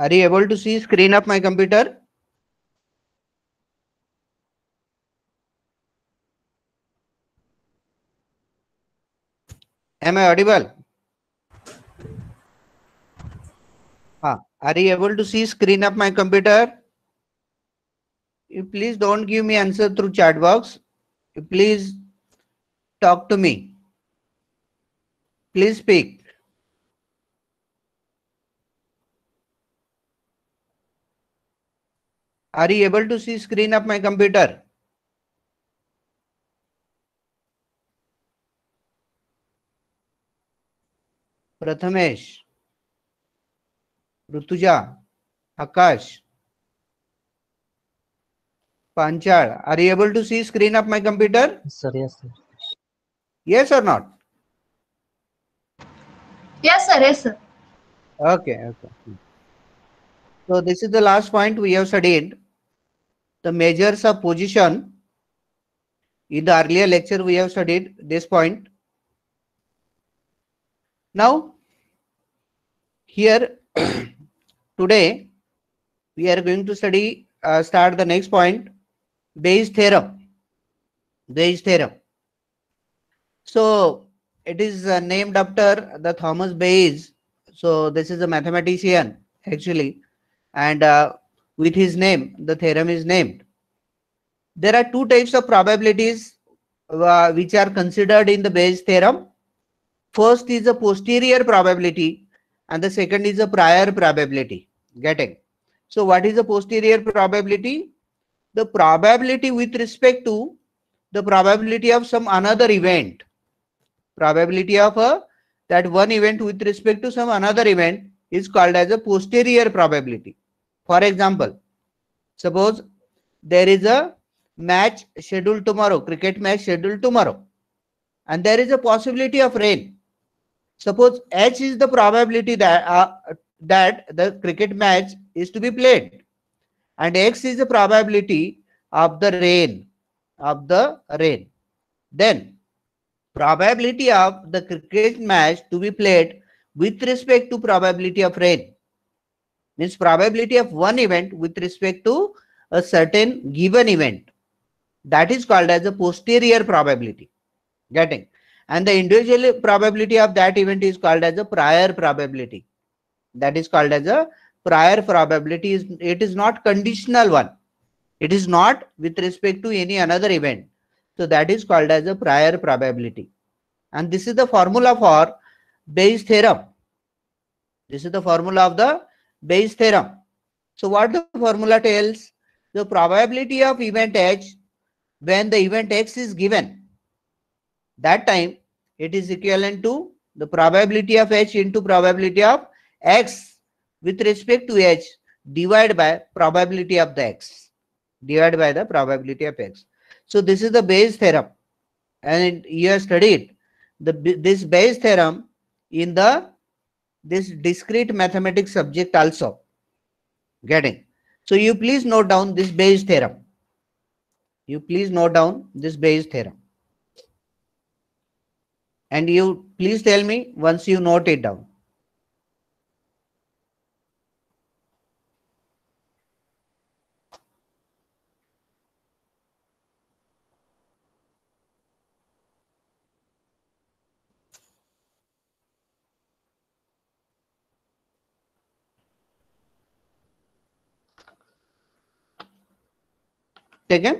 Are you able to see screen of my computer? Am I audible? Ah, Are you able to see screen of my computer? You please don't give me answer through chat box. You please talk to me. Please speak. Are you able to see screen of my computer? Prathamesh, Rutuja, Akash, Panchal, are you able to see screen of my computer? Sir, yes, sir. Yes or not? Yes, sir. Yes, sir. Okay, okay. So this is the last point we have studied the measures of position. In the earlier lecture, we have studied this point. Now, here today, we are going to study, uh, start the next point, Bayes theorem. Bayes theorem. So, it is uh, named after the Thomas Bayes. So, this is a mathematician actually. And uh, with his name. The theorem is named. There are two types of probabilities uh, which are considered in the Bayes theorem. First is a posterior probability and the second is a prior probability. Getting. So what is the posterior probability? The probability with respect to the probability of some another event. Probability of a that one event with respect to some another event is called as a posterior probability. For example, suppose there is a match scheduled tomorrow, cricket match scheduled tomorrow, and there is a possibility of rain. Suppose H is the probability that uh, that the cricket match is to be played, and X is the probability of the rain of the rain. Then probability of the cricket match to be played with respect to probability of rain means probability of one event with respect to a certain given event that is called as a posterior probability getting and the individual probability of that event is called as a prior probability that is called as a prior probability is it is not conditional one it is not with respect to any another event so that is called as a prior probability and this is the formula for Bayes theorem this is the formula of the Bayes theorem. So what the formula tells? The probability of event H when the event X is given that time it is equivalent to the probability of H into probability of X with respect to H divided by probability of the X divided by the probability of X. So this is the Bayes theorem and you have studied the, this Bayes theorem in the this discrete mathematics subject also getting so you please note down this bayes theorem you please note down this bayes theorem and you please tell me once you note it down taken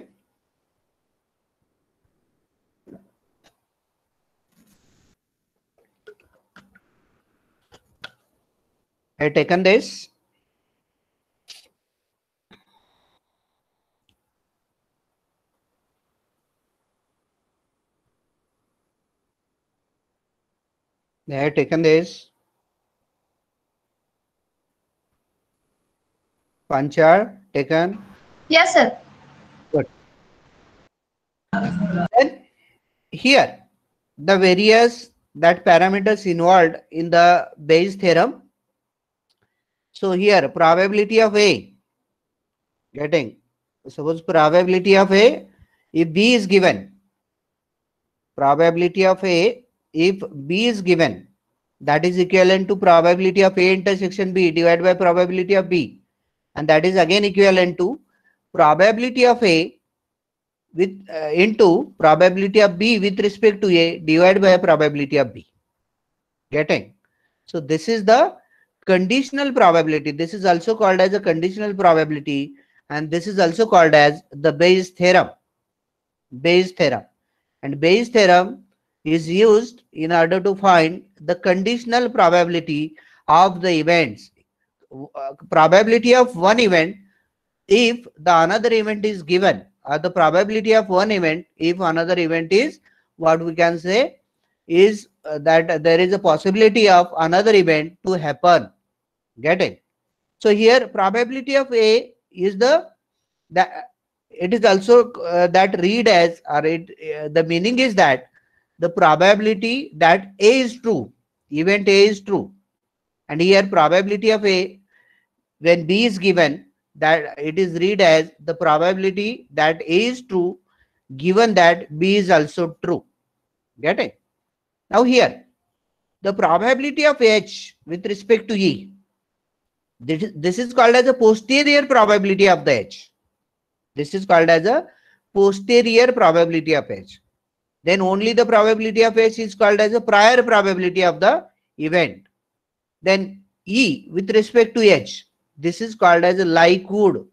have taken this they have taken this panchar taken yes sir Then here, the various that parameters involved in the Bayes theorem. So here probability of A getting suppose probability of A if B is given probability of A if B is given that is equivalent to probability of A intersection B divided by probability of B and that is again equivalent to probability of A with uh, into probability of b with respect to a divided by probability of b getting so this is the conditional probability this is also called as a conditional probability and this is also called as the Bayes theorem Bayes theorem and Bayes theorem is used in order to find the conditional probability of the events uh, probability of one event if the another event is given uh, the probability of one event if another event is what we can say is uh, that there is a possibility of another event to happen Get it? so here probability of a is the that it is also uh, that read as or it uh, the meaning is that the probability that a is true event a is true and here probability of a when b is given that it is read as the probability that A is true given that B is also true. Get it? Now here, the probability of H with respect to E, this, this is called as a posterior probability of the H. This is called as a posterior probability of H. Then only the probability of H is called as a prior probability of the event. Then E with respect to H, this is called as likelihood.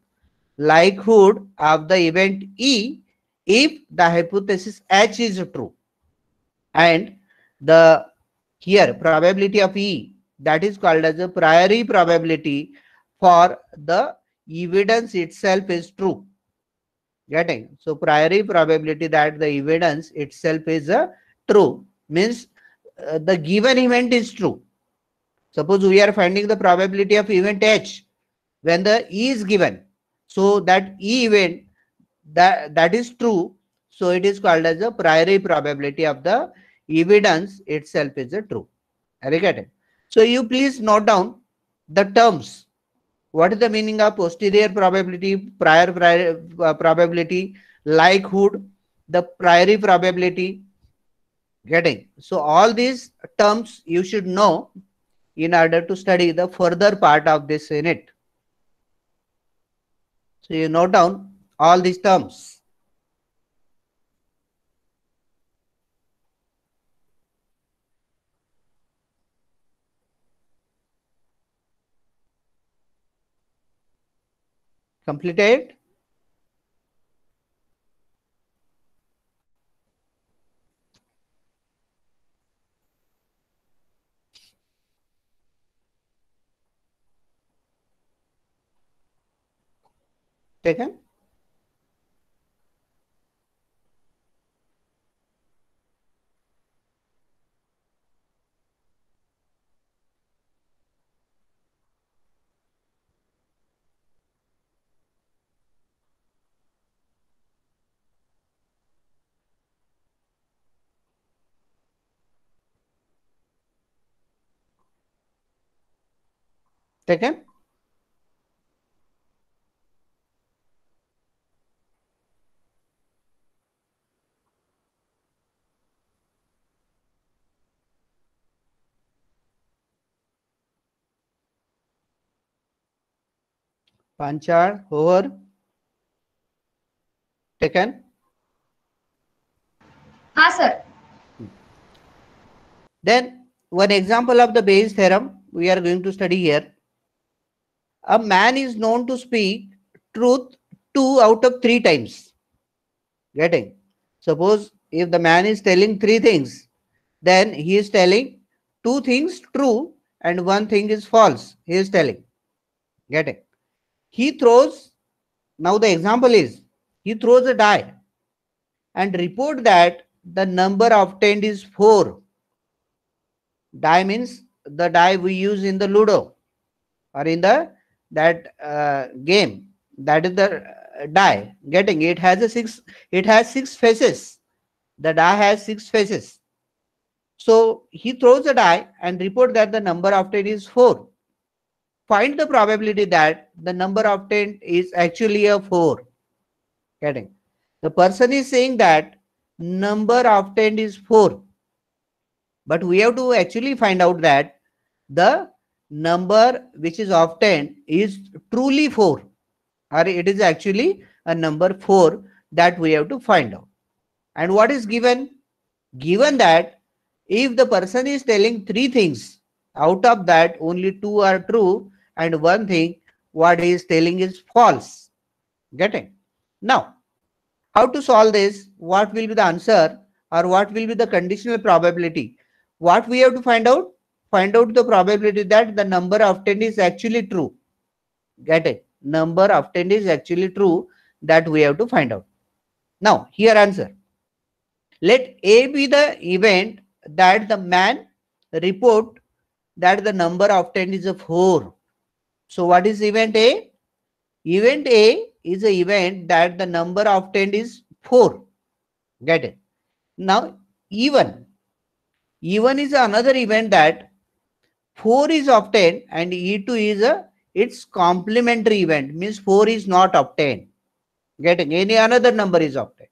Likelihood of the event E if the hypothesis H is true. And the here probability of E that is called as a priori probability for the evidence itself is true getting so priori probability that the evidence itself is a uh, true means uh, the given event is true suppose we are finding the probability of event h when the e is given so that e event that that is true so it is called as the priori probability of the evidence itself is a true have you so you please note down the terms what is the meaning of posterior probability prior, prior uh, probability likelihood the priori probability getting so all these terms you should know in order to study the further part of this unit so you note down all these terms. Completed? देखें ठीक है Panchar over taken? Yes, sir. Then one example of the Bayes theorem we are going to study here. A man is known to speak truth two out of three times. Getting? Suppose if the man is telling three things, then he is telling two things true and one thing is false. He is telling. Getting? he throws, now the example is, he throws a die and report that the number obtained is 4. Die means the die we use in the Ludo or in the that uh, game. That is the uh, die getting it has a six it has six faces the die has six faces so he throws a die and report that the number obtained is four find the probability that the number obtained is actually a 4 getting the person is saying that number obtained is 4 but we have to actually find out that the number which is obtained is truly 4 or it is actually a number 4 that we have to find out and what is given given that if the person is telling three things out of that only two are true and one thing what he is telling is false. Getting? Now, how to solve this? What will be the answer or what will be the conditional probability? What we have to find out? Find out the probability that the number of 10 is actually true. Get it? Number of 10 is actually true that we have to find out. Now, here answer. Let A be the event that the man report that the number of 10 is a 4 so what is event A? Event A is an event that the number obtained is 4. Get it? Now even. Even is another event that 4 is obtained and E2 is a its complementary event means 4 is not obtained. Getting any another number is obtained.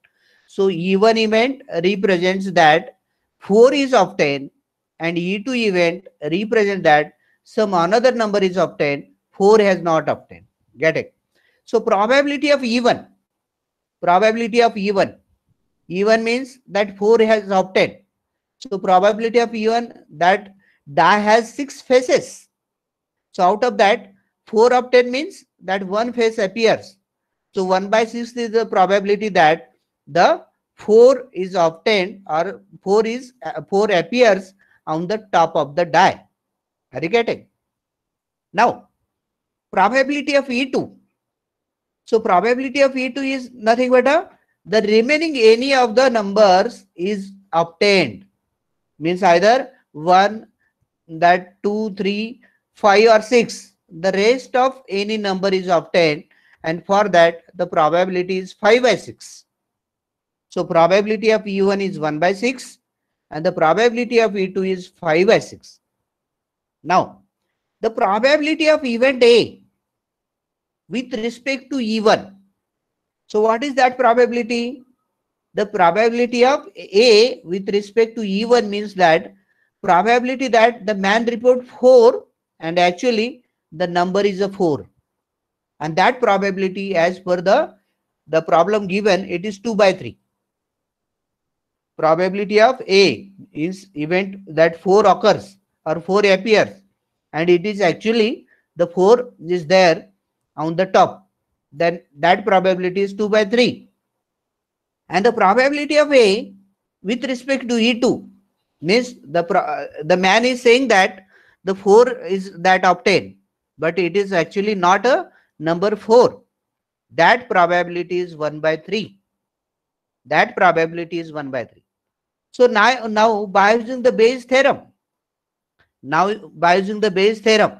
So even event represents that 4 is obtained and E2 event represents that some another number is obtained 4 has not obtained. Get it? So probability of even, probability of even, even means that 4 has obtained. So probability of even that die has 6 faces. So out of that, 4 obtained means that one face appears. So 1 by 6 is the probability that the 4 is obtained or 4 is uh, 4 appears on the top of the die. Are you getting? Now, probability of E2. So probability of E2 is nothing but a, the remaining any of the numbers is obtained. Means either 1, that 2, 3, 5 or 6. The rest of any number is obtained and for that the probability is 5 by 6. So probability of E1 is 1 by 6 and the probability of E2 is 5 by 6. Now the probability of event A with respect to E1. So what is that probability? The probability of A with respect to E1 means that probability that the man report 4 and actually the number is a 4. And that probability as per the, the problem given, it is 2 by 3. Probability of A is event that 4 occurs or 4 appears and it is actually the 4 is there on the top, then that probability is 2 by 3. And the probability of A with respect to E2 means the, uh, the man is saying that the 4 is that obtained, but it is actually not a number 4. That probability is 1 by 3. That probability is 1 by 3. So now, now by using the Bayes theorem, now by using the Bayes theorem,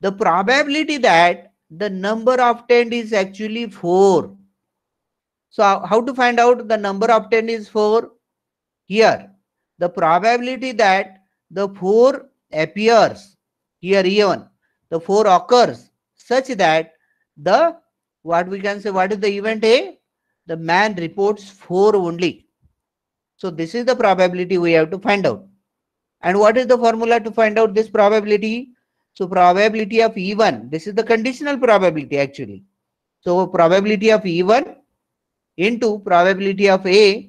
the probability that the number obtained is actually 4. So how to find out the number obtained is 4? Here, the probability that the 4 appears, here even, the 4 occurs such that the, what we can say, what is the event A? The man reports 4 only. So this is the probability we have to find out. And what is the formula to find out this probability? So probability of E1, this is the conditional probability actually. So probability of E1 into probability of A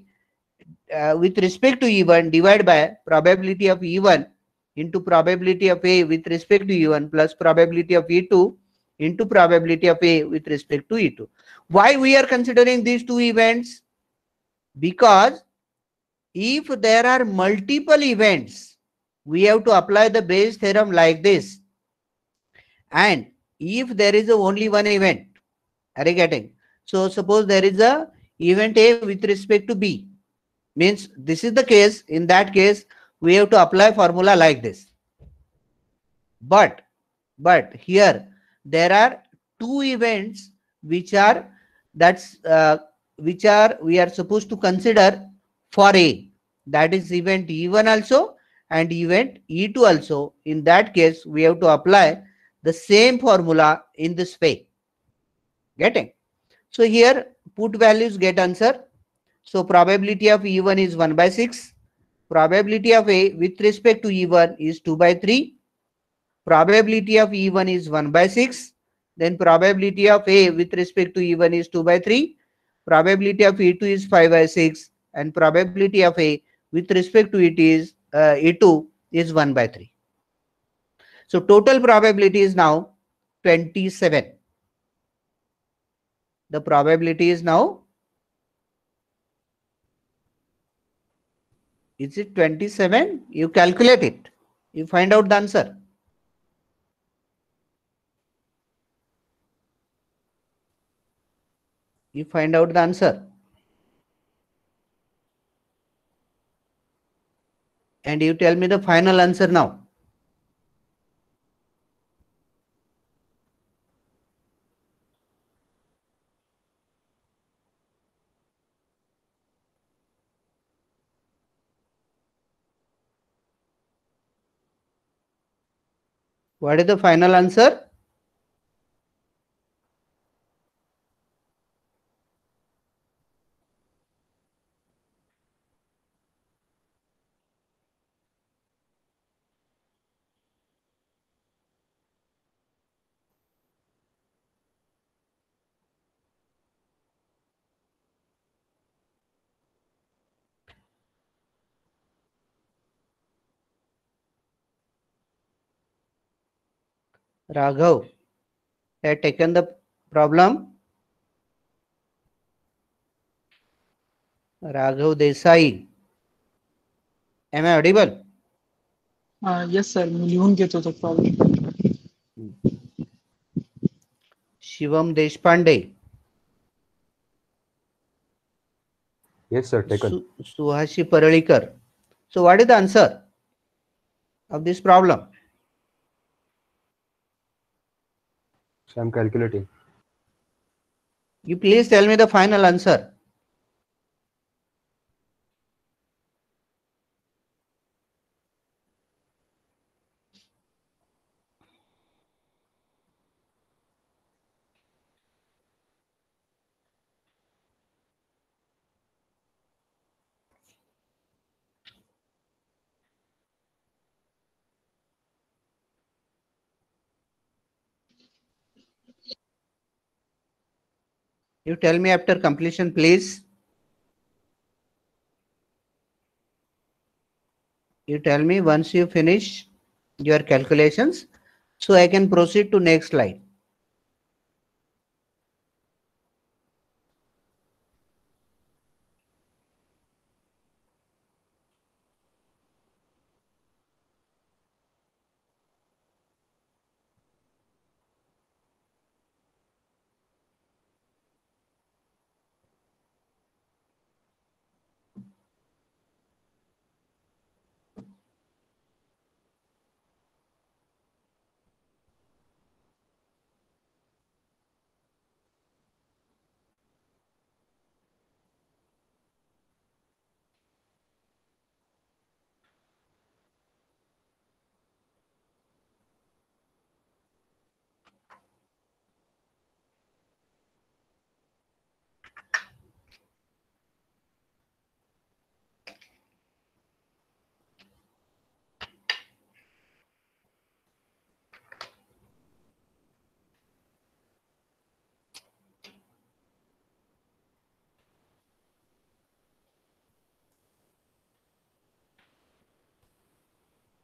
uh, with respect to E1 divided by probability of E1 into probability of A with respect to E1 plus probability of E2 into probability of A with respect to E2. Why we are considering these two events? Because if there are multiple events, we have to apply the Bayes theorem like this and if there is only one event, are you getting? So suppose there is a event A with respect to B. Means this is the case. In that case, we have to apply formula like this. But, but here there are two events which are that's uh, which are we are supposed to consider for A. That is event E1 also and event E2 also. In that case, we have to apply the same formula in this way getting so here put values get answer so probability of e1 is 1 by 6 probability of a with respect to e1 is 2 by 3 probability of e1 is 1 by 6 then probability of a with respect to e1 is 2 by 3 probability of e2 is 5 by 6 and probability of a with respect to it is uh, e2 is 1 by 3 so total probability is now 27. The probability is now, is it 27? You calculate it. You find out the answer. You find out the answer. And you tell me the final answer now. What is the final answer? Raghav had taken the problem. Raghav Desai. Am I audible? Uh, yes, sir. Million get the problem. Shivam Deshpande. Yes, sir. Taken. Su Suhashi Paralikar. So, what is the answer of this problem? So I'm calculating. You please tell me the final answer. You tell me after completion, please. You tell me once you finish your calculations. So I can proceed to next slide.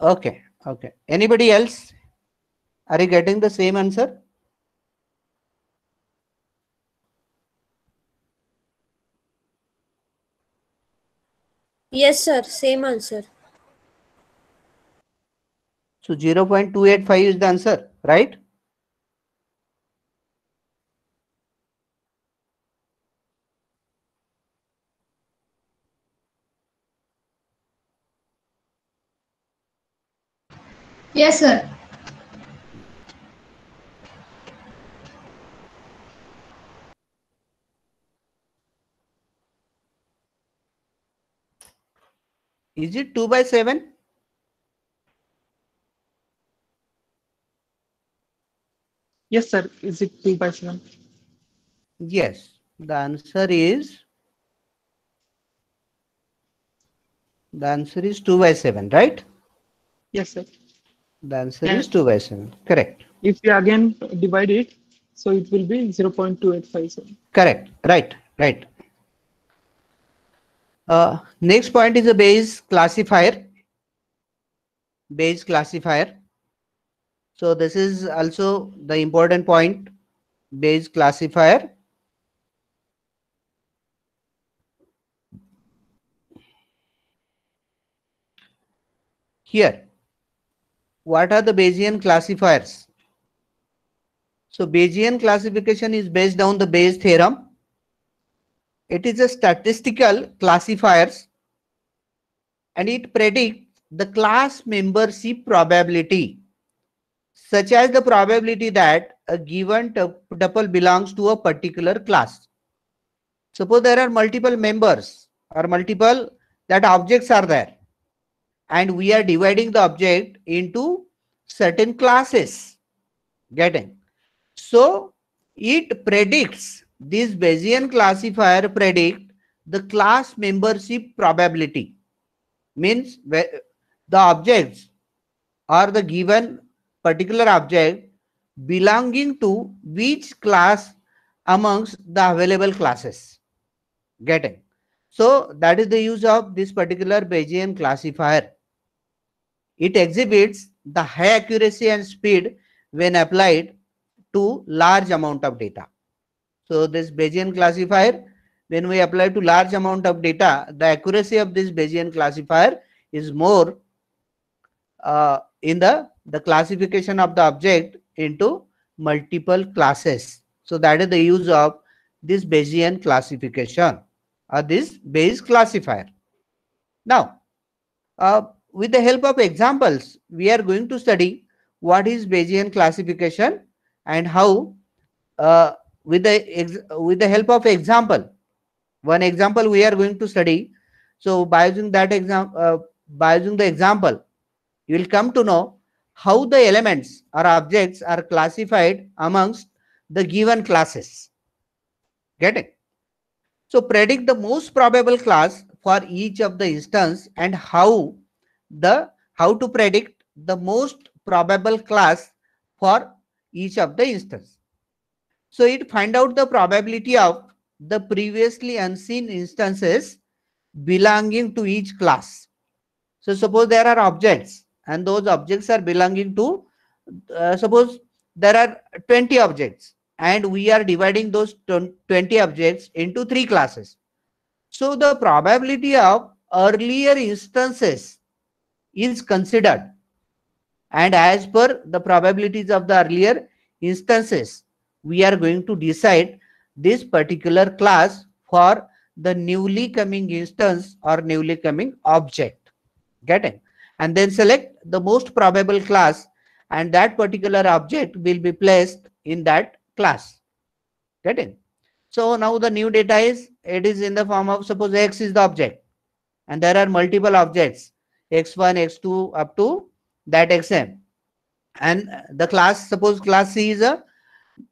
Okay, okay. Anybody else? Are you getting the same answer? Yes, sir. Same answer. So 0 0.285 is the answer, right? Yes, sir. Is it 2 by 7? Yes, sir. Is it 2 by 7? Yes. The answer is the answer is 2 by 7, right? Yes, sir. The answer and is 2 by 7. Correct. If we again divide it, so it will be 0 0.2857. Correct. Right. Right. Uh, next point is a Bayes classifier. Bayes classifier. So this is also the important point. Bayes classifier. Here what are the Bayesian classifiers? So Bayesian classification is based on the Bayes theorem. It is a statistical classifiers and it predicts the class membership probability such as the probability that a given tuple belongs to a particular class. Suppose there are multiple members or multiple that objects are there and we are dividing the object into certain classes getting so it predicts this bayesian classifier predict the class membership probability means the objects or the given particular object belonging to which class amongst the available classes getting so that is the use of this particular bayesian classifier it exhibits the high accuracy and speed when applied to large amount of data. So this Bayesian classifier, when we apply to large amount of data, the accuracy of this Bayesian classifier is more uh, in the, the classification of the object into multiple classes. So that is the use of this Bayesian classification or uh, this Bayes classifier. Now, uh, with the help of examples, we are going to study what is Bayesian classification and how uh, with the with the help of example. One example we are going to study. So by using that example, uh, by using the example, you will come to know how the elements or objects are classified amongst the given classes. Get it? So predict the most probable class for each of the instance and how the how to predict the most probable class for each of the instance. So it find out the probability of the previously unseen instances belonging to each class. So suppose there are objects and those objects are belonging to uh, suppose there are 20 objects and we are dividing those 20 objects into three classes. So the probability of earlier instances is considered and as per the probabilities of the earlier instances we are going to decide this particular class for the newly coming instance or newly coming object getting and then select the most probable class and that particular object will be placed in that class getting so now the new data is it is in the form of suppose x is the object and there are multiple objects x1 x2 up to that xm and the class suppose class c is a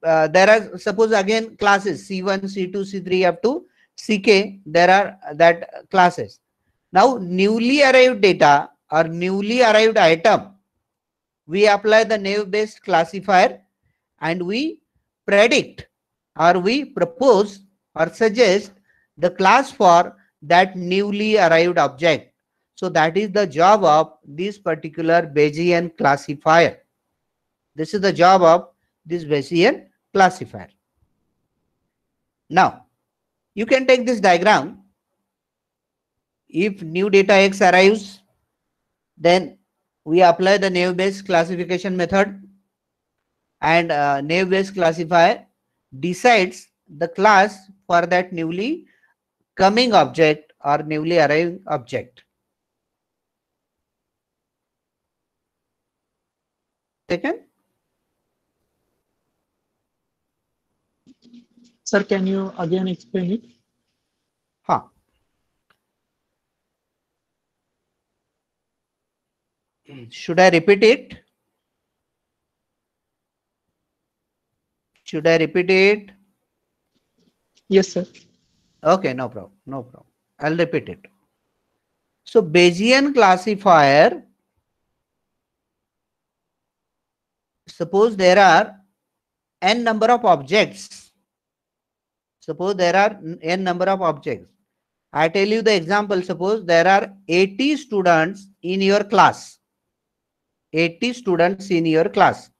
uh, there are suppose again classes c1 c2 c3 up to ck there are that classes now newly arrived data or newly arrived item we apply the naive based classifier and we predict or we propose or suggest the class for that newly arrived object so that is the job of this particular Bayesian classifier. This is the job of this Bayesian classifier. Now, you can take this diagram. If new data X arrives, then we apply the naive-based classification method and uh, naive-based classifier decides the class for that newly coming object or newly arriving object. Second? Sir, can you again explain it? Huh. Should I repeat it? Should I repeat it? Yes, sir. Okay, no problem. No problem. I'll repeat it. So Bayesian classifier suppose there are n number of objects suppose there are n number of objects i tell you the example suppose there are 80 students in your class 80 students in your class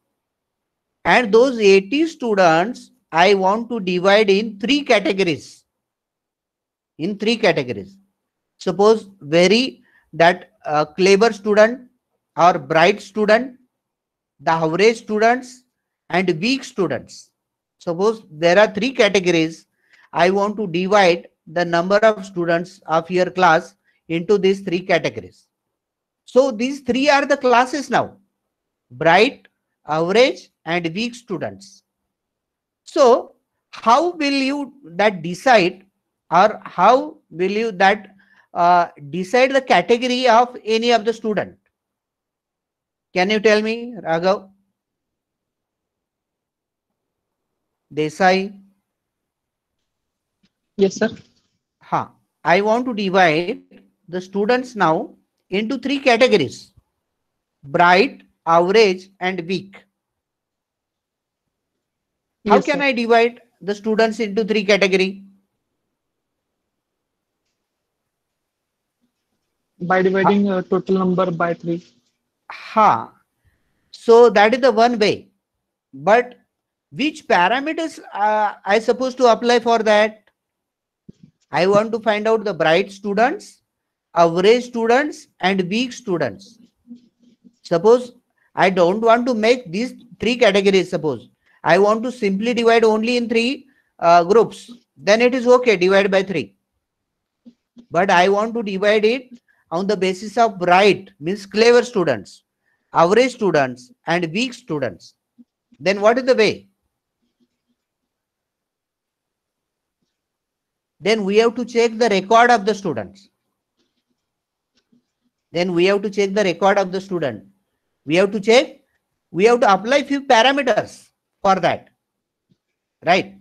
and those 80 students i want to divide in three categories in three categories suppose very that uh, clever student or bright student the average students and weak students. Suppose there are three categories. I want to divide the number of students of your class into these three categories. So these three are the classes now. Bright, average and weak students. So how will you that decide or how will you that uh, decide the category of any of the student? Can you tell me, Raghav? Desai? Yes, sir. Ha. I want to divide the students now into three categories. Bright, average, and weak. How can sir. I divide the students into three category? By dividing the uh, total number by three ha so that is the one way but which parameters uh, i supposed to apply for that i want to find out the bright students average students and weak students suppose i don't want to make these three categories suppose i want to simply divide only in three uh, groups then it is okay divide by three but i want to divide it on the basis of bright means clever students average students and weak students then what is the way then we have to check the record of the students then we have to check the record of the student we have to check we have to apply few parameters for that right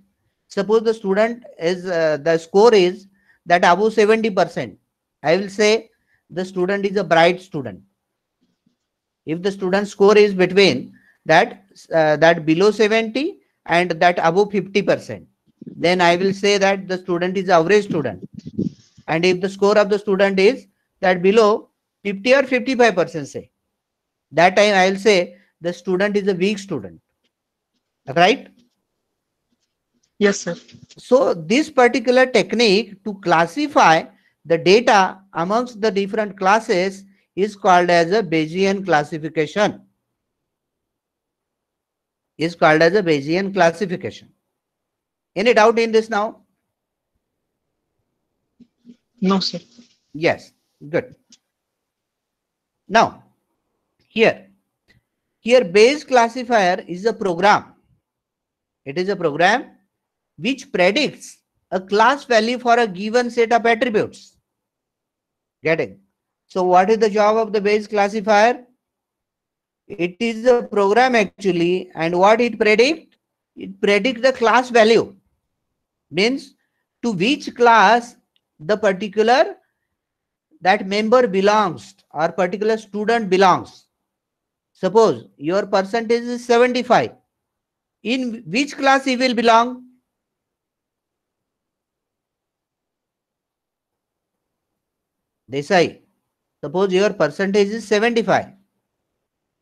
suppose the student is uh, the score is that above 70 percent i will say the student is a bright student if the student score is between that uh, that below 70 and that above 50 percent then i will say that the student is average student and if the score of the student is that below 50 or 55 percent say that time i will say the student is a weak student right yes sir so this particular technique to classify the data amongst the different classes is called as a Bayesian classification. Is called as a Bayesian classification. Any doubt in this now? No, sir. Yes, good. Now, here, here Bayes classifier is a program. It is a program which predicts a class value for a given set of attributes Getting. So what is the job of the base classifier? It is a program actually and what it predict? It predict the class value. Means to which class the particular that member belongs or particular student belongs. Suppose your percentage is 75. In which class he will belong? Desai, suppose your percentage is 75.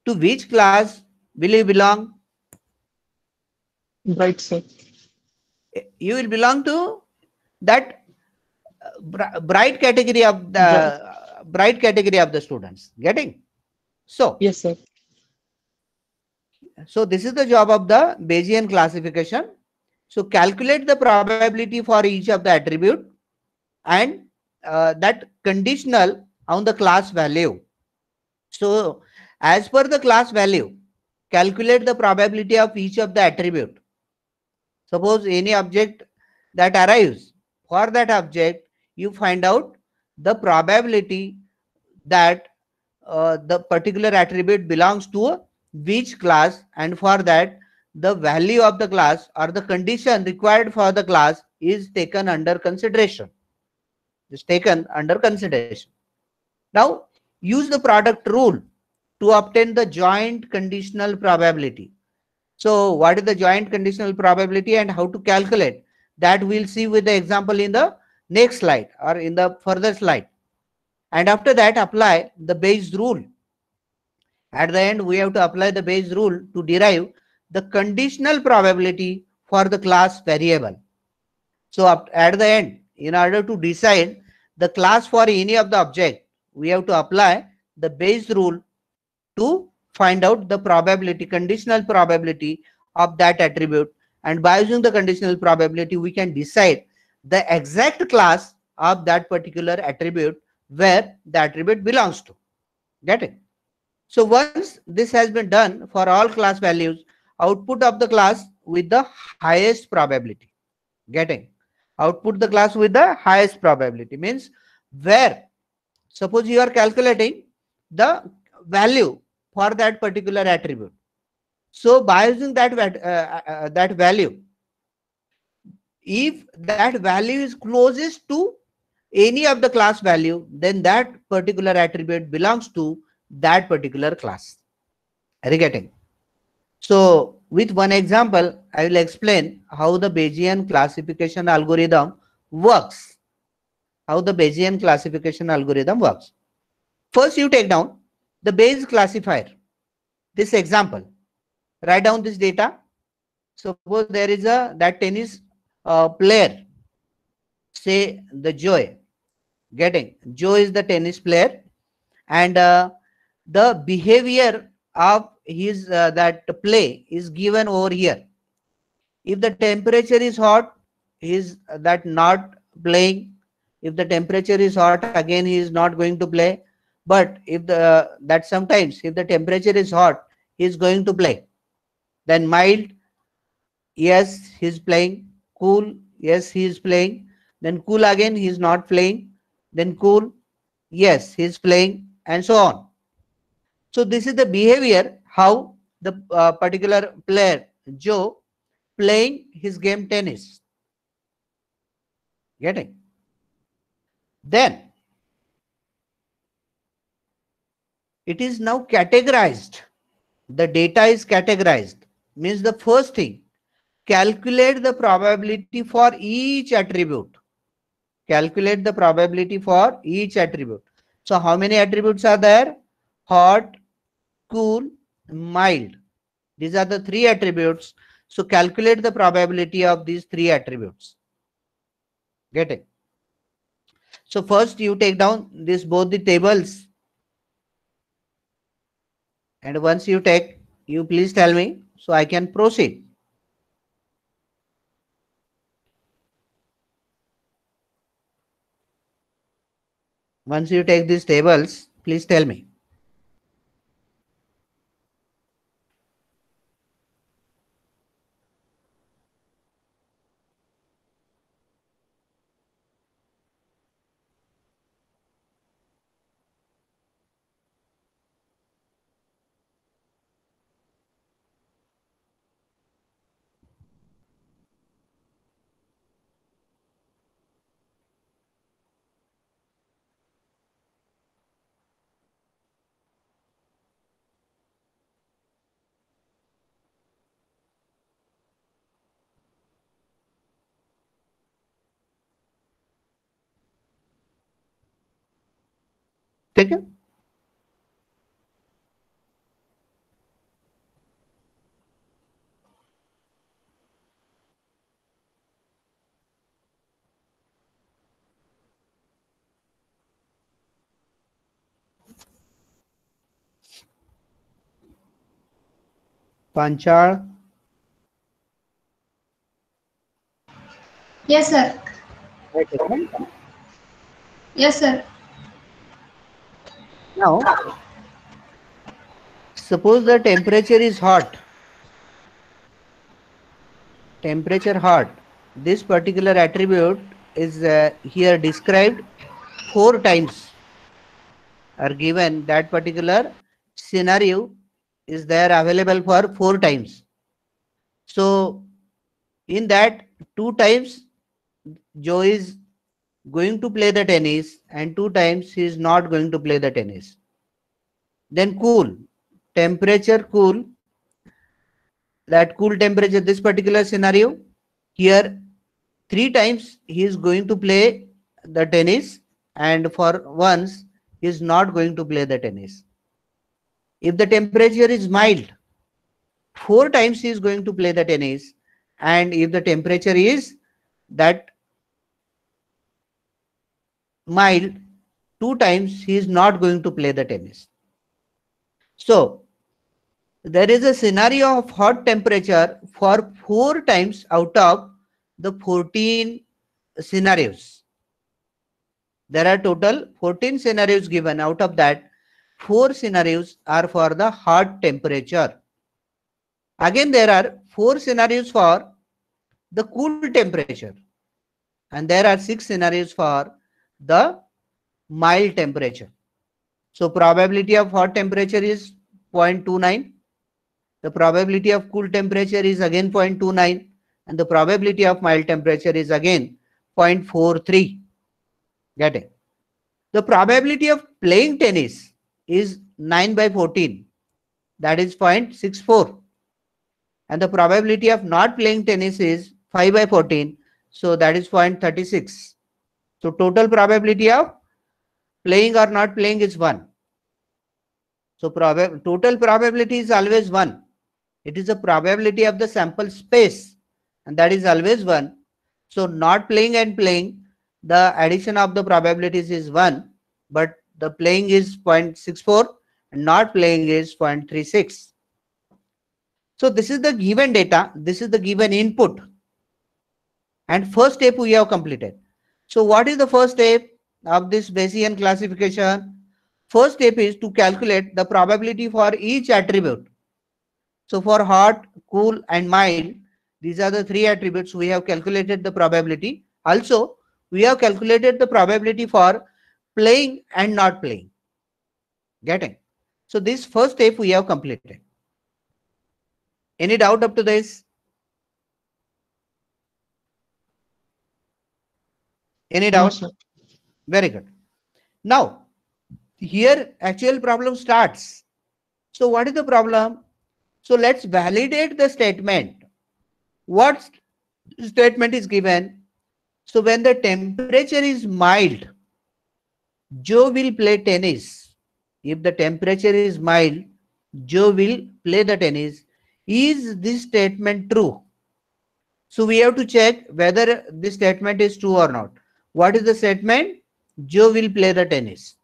To which class will you belong? Right, sir. You will belong to that uh, bright category of the bright category of the students. Getting? So yes, sir. So this is the job of the Bayesian classification. So calculate the probability for each of the attribute and uh, that conditional on the class value. So as per the class value, calculate the probability of each of the attribute. Suppose any object that arrives for that object, you find out the probability that uh, the particular attribute belongs to which class and for that the value of the class or the condition required for the class is taken under consideration is taken under consideration. Now, use the product rule to obtain the joint conditional probability. So what is the joint conditional probability and how to calculate that we'll see with the example in the next slide or in the further slide. And after that apply the Bayes rule. At the end we have to apply the Bayes rule to derive the conditional probability for the class variable. So at the end in order to decide the class for any of the object, we have to apply the base rule to find out the probability, conditional probability of that attribute. And by using the conditional probability, we can decide the exact class of that particular attribute where the attribute belongs to. Get it? So once this has been done for all class values, output of the class with the highest probability. Getting? output the class with the highest probability means where suppose you are calculating the value for that particular attribute so by using that uh, uh, uh, that value if that value is closest to any of the class value then that particular attribute belongs to that particular class are you getting so with one example, I will explain how the Bayesian classification algorithm works. How the Bayesian classification algorithm works. First, you take down the Bayes classifier. This example, write down this data. Suppose there is a that tennis uh, player, say the Joy, getting Joe is the tennis player, and uh, the behavior of his uh, that play is given over here if the temperature is hot he is uh, that not playing if the temperature is hot again he is not going to play but if the uh, that sometimes if the temperature is hot he is going to play then mild yes he is playing cool yes he is playing then cool again he is not playing then cool yes he is playing and so on so this is the behavior how the uh, particular player Joe playing his game tennis. Getting. Then it is now categorized. The data is categorized. Means the first thing, calculate the probability for each attribute. Calculate the probability for each attribute. So how many attributes are there? Hot, cool, mild. These are the three attributes. So calculate the probability of these three attributes. Get it? So first you take down this both the tables. And once you take, you please tell me so I can proceed. Once you take these tables, please tell me. Panchal? Yes, sir. Yes, sir. Now, suppose the temperature is hot. Temperature hot. This particular attribute is uh, here described four times are given that particular scenario is there available for four times. So in that two times Joe is going to play the tennis and two times he is not going to play the tennis. Then cool, temperature cool, that cool temperature, this particular scenario, here three times he is going to play the tennis and for once he is not going to play the tennis. If the temperature is mild, four times he is going to play the tennis. And if the temperature is that mild, two times he is not going to play the tennis. So there is a scenario of hot temperature for four times out of the 14 scenarios. There are total 14 scenarios given out of that four scenarios are for the hot temperature. Again, there are four scenarios for the cool temperature. And there are six scenarios for the mild temperature. So probability of hot temperature is 0.29. The probability of cool temperature is again 0.29. And the probability of mild temperature is again 0.43. Get it? The probability of playing tennis is 9 by 14 that is 0.64 and the probability of not playing tennis is 5 by 14 so that is 0.36 so total probability of playing or not playing is 1 so prob total probability is always 1 it is the probability of the sample space and that is always 1 so not playing and playing the addition of the probabilities is 1 but the playing is 0.64 and not playing is 0.36. So this is the given data. This is the given input. And first step we have completed. So what is the first step of this Bayesian classification? First step is to calculate the probability for each attribute. So for hot, cool and mild, these are the three attributes we have calculated the probability. Also, we have calculated the probability for playing and not playing. Getting. So this first step we have completed. Any doubt up to this? Any doubt? No, Very good. Now, here actual problem starts. So what is the problem? So let's validate the statement. What statement is given? So when the temperature is mild, Joe will play tennis. If the temperature is mild, Joe will play the tennis. Is this statement true? So we have to check whether this statement is true or not. What is the statement? Joe will play the tennis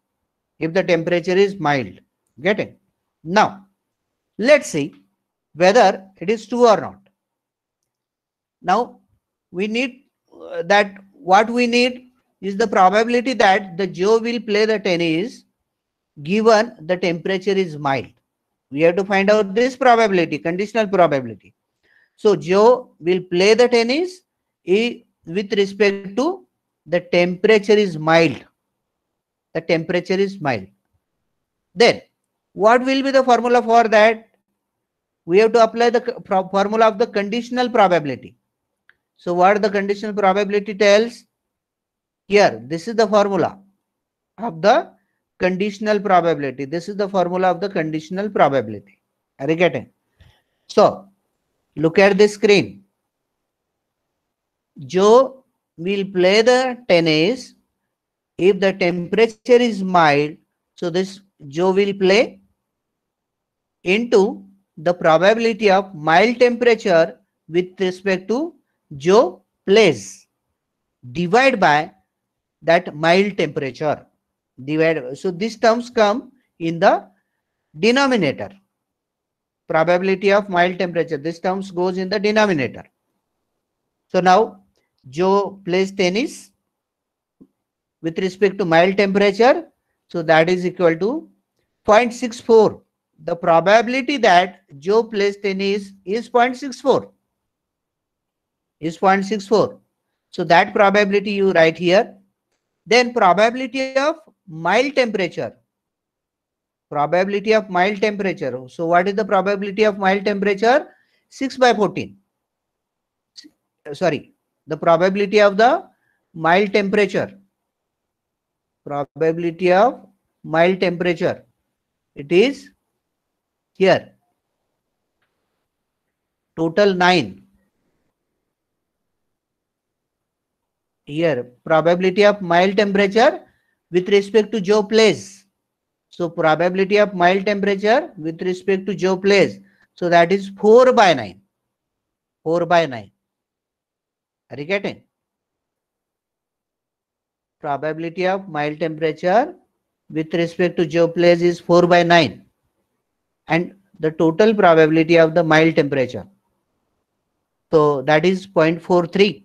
if the temperature is mild. Get it? Now, let's see whether it is true or not. Now, we need uh, that what we need is the probability that the Joe will play the tennis given the temperature is mild. We have to find out this probability, conditional probability. So Joe will play the tennis with respect to the temperature is mild. The temperature is mild. Then what will be the formula for that? We have to apply the formula of the conditional probability. So what the conditional probability tells? here this is the formula of the conditional probability this is the formula of the conditional probability are you getting so look at the screen joe will play the tennis if the temperature is mild so this joe will play into the probability of mild temperature with respect to joe plays divide by that mild temperature divided so these terms come in the denominator probability of mild temperature this terms goes in the denominator so now joe plays tennis with respect to mild temperature so that is equal to 0.64 the probability that joe plays tennis is 0.64 is 0.64 so that probability you write here then probability of mild temperature. Probability of mild temperature. So what is the probability of mild temperature? 6 by 14. Sorry, the probability of the mild temperature. Probability of mild temperature. It is here. Total 9 here probability of mild temperature with respect to Joe place. So probability of mild temperature with respect to Joe place. So that is 4 by 9. 4 by 9. Are you getting? Probability of mild temperature with respect to Joe place is 4 by 9. And the total probability of the mild temperature. So that is 0.43.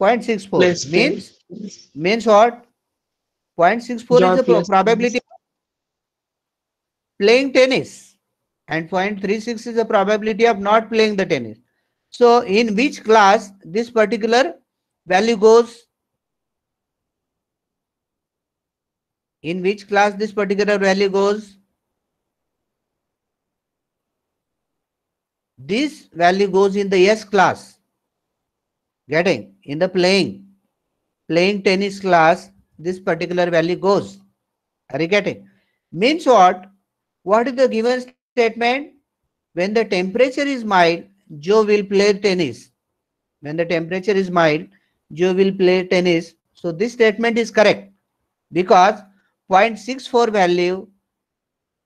0.64 means means what 0.64 is the probability playing tennis and 0.36 is the probability of not playing the tennis so in which class this particular value goes in which class this particular value goes this value goes in the s class getting in the playing playing tennis class this particular value goes are you getting means what what is the given statement when the temperature is mild joe will play tennis when the temperature is mild joe will play tennis so this statement is correct because 0.64 value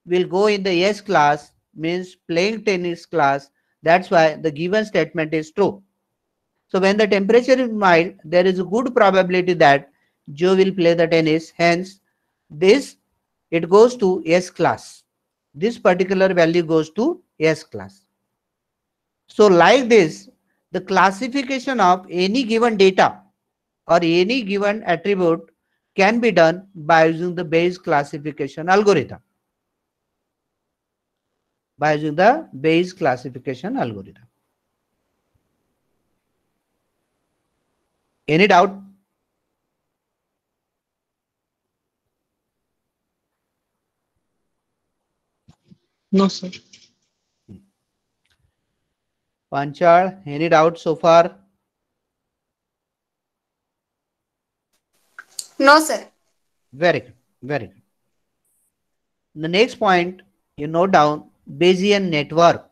will go in the yes class means playing tennis class that's why the given statement is true so when the temperature is mild, there is a good probability that Joe will play the tennis. Hence, this it goes to S class. This particular value goes to S class. So like this, the classification of any given data or any given attribute can be done by using the Bayes classification algorithm. By using the Bayes classification algorithm. Any doubt? No, sir. Panchal, any doubt so far? No, sir. Very good. Very good. The next point, you note down Bayesian network.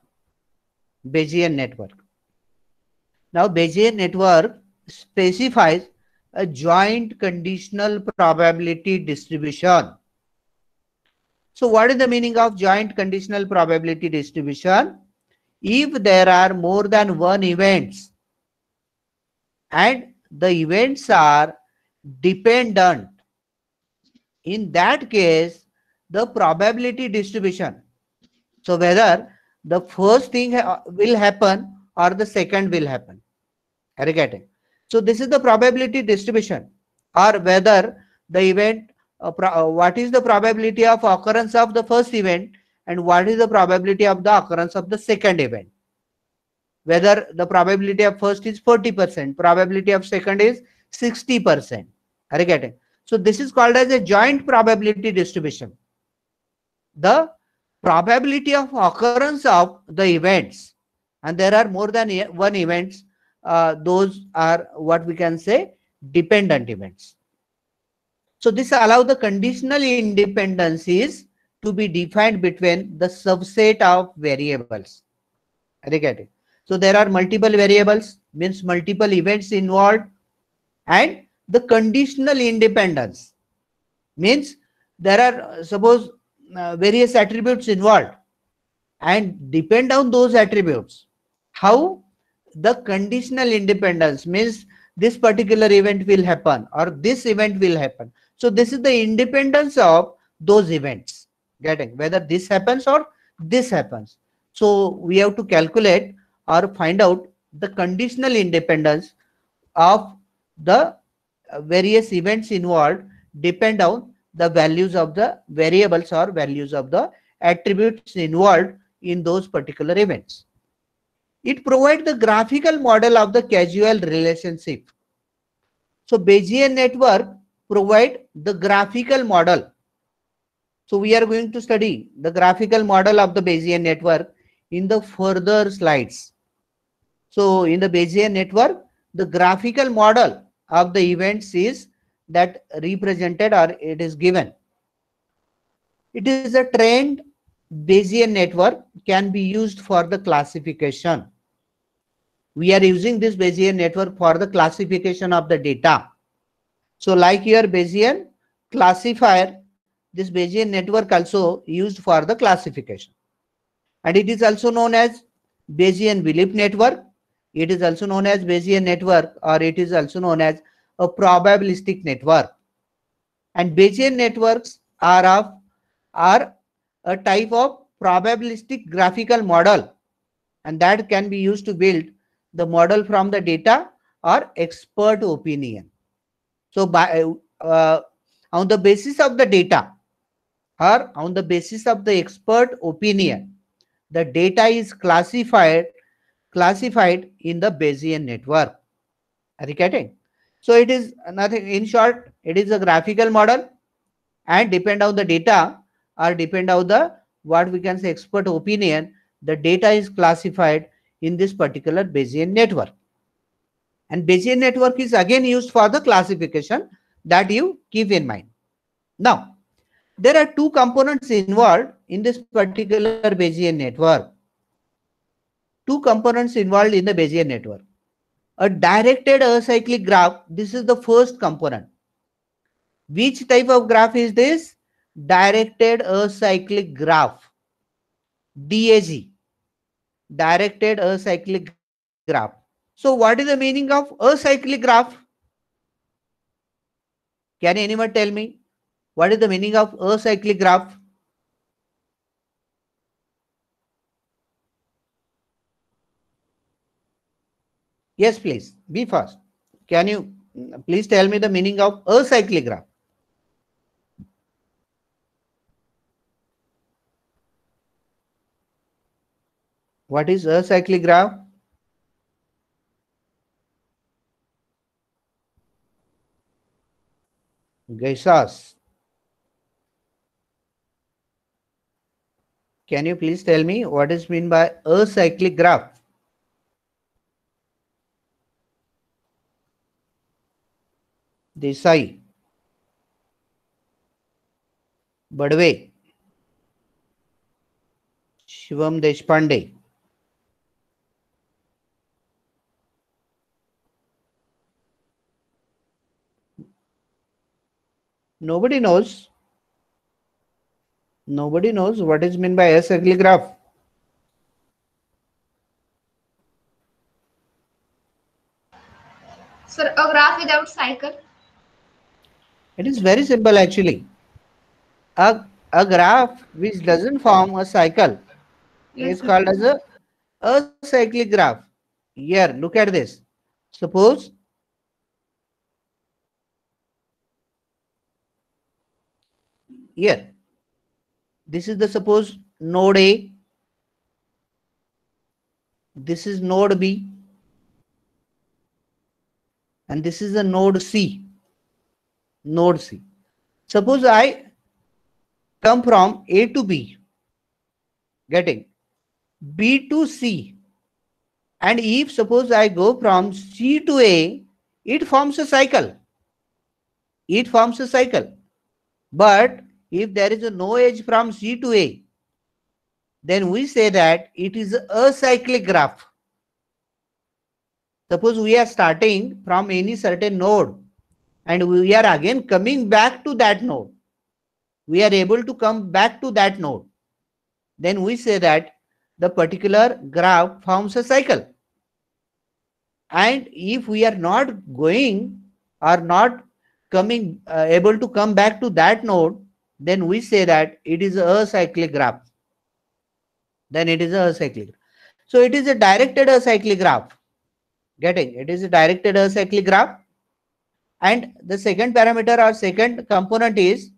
Bayesian network. Now, Bayesian network specifies a joint conditional probability distribution. So what is the meaning of joint conditional probability distribution? If there are more than one events and the events are dependent, in that case, the probability distribution. So whether the first thing ha will happen or the second will happen. Are you getting? So this is the probability distribution or whether the event, uh, uh, what is the probability of occurrence of the first event and what is the probability of the occurrence of the second event. Whether the probability of first is 40%, probability of second is 60%. Are you getting? So this is called as a joint probability distribution. The probability of occurrence of the events and there are more than one events uh, those are what we can say dependent events. So this allow the conditional independencies to be defined between the subset of variables. Are you getting? So there are multiple variables means multiple events involved and the conditional independence means there are uh, suppose uh, various attributes involved and depend on those attributes how the conditional independence means this particular event will happen or this event will happen so this is the independence of those events getting whether this happens or this happens so we have to calculate or find out the conditional independence of the uh, various events involved depend on the values of the variables or values of the attributes involved in those particular events it provides the graphical model of the causal relationship. So Bayesian network provide the graphical model. So we are going to study the graphical model of the Bayesian network in the further slides. So in the Bayesian network, the graphical model of the events is that represented or it is given. It is a trained Bayesian network can be used for the classification we are using this Bayesian network for the classification of the data. So like your Bayesian classifier, this Bayesian network also used for the classification. And it is also known as Bayesian belief network. It is also known as Bayesian network or it is also known as a probabilistic network. And Bayesian networks are of are a type of probabilistic graphical model and that can be used to build the model from the data or expert opinion. So by uh, on the basis of the data or on the basis of the expert opinion, the data is classified classified in the Bayesian network. Are you getting? So it is nothing. In short, it is a graphical model and depend on the data or depend on the what we can say expert opinion, the data is classified in this particular Bayesian network. And Bayesian network is again used for the classification that you keep in mind. Now, there are two components involved in this particular Bayesian network. Two components involved in the Bayesian network. A directed acyclic graph, this is the first component. Which type of graph is this? Directed acyclic graph, DAG directed acyclic graph. So what is the meaning of acyclic graph? Can anyone tell me what is the meaning of acyclic graph? Yes, please. Be fast. Can you please tell me the meaning of acyclic graph? What is a graph? Geishas. Can you please tell me what is mean by a cyclic graph? Desai. Badwe. Shivam Deshpande. nobody knows nobody knows what is meant by a cyclic graph sir a graph without cycle it is very simple actually a, a graph which doesn't form a cycle yes. is called as a acyclic graph here look at this suppose here. This is the suppose node A. This is node B. And this is the node C. Node C. Suppose I come from A to B, getting B to C. And if suppose I go from C to A, it forms a cycle. It forms a cycle. But if there is a no edge from C to A, then we say that it is a cyclic graph. Suppose we are starting from any certain node and we are again coming back to that node. We are able to come back to that node. Then we say that the particular graph forms a cycle. And if we are not going or not coming uh, able to come back to that node, then we say that it is a cyclic graph then it is a cyclic so it is a directed acyclic graph getting it is a directed acyclic graph and the second parameter or second component is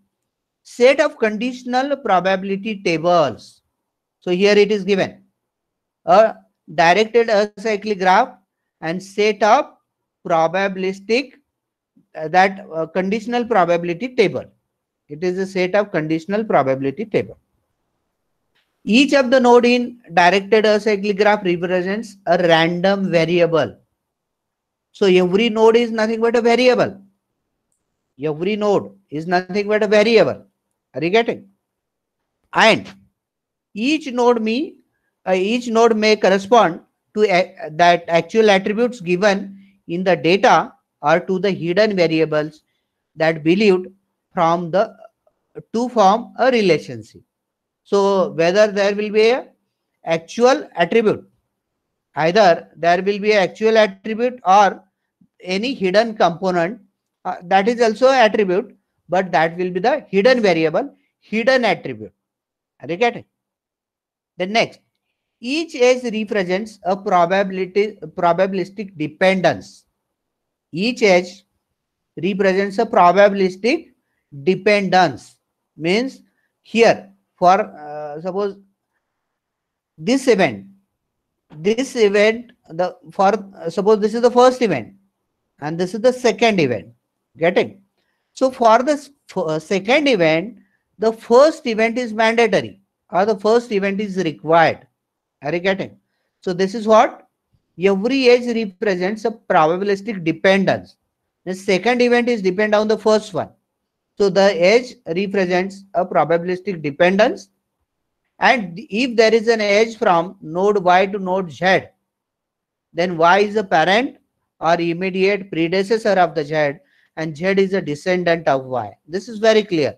set of conditional probability tables so here it is given a directed acyclic graph and set of probabilistic uh, that uh, conditional probability table it is a set of conditional probability table. Each of the node in directed acyclic graph represents a random variable. So every node is nothing but a variable. Every node is nothing but a variable. Are you getting? And each node me, uh, each node may correspond to a, that actual attributes given in the data or to the hidden variables that believed from the to form a relationship. So whether there will be a actual attribute, either there will be actual attribute or any hidden component uh, that is also attribute, but that will be the hidden variable, hidden attribute. Are you getting? Then next, each edge represents a probability probabilistic dependence. Each edge represents a probabilistic dependence means here for uh, suppose this event this event the for uh, suppose this is the first event and this is the second event getting. so for this for uh, second event the first event is mandatory or the first event is required are you getting so this is what every edge represents a probabilistic dependence the second event is depend on the first one so the edge represents a probabilistic dependence. And if there is an edge from node y to node z, then y is a parent or immediate predecessor of the z and z is a descendant of y. This is very clear.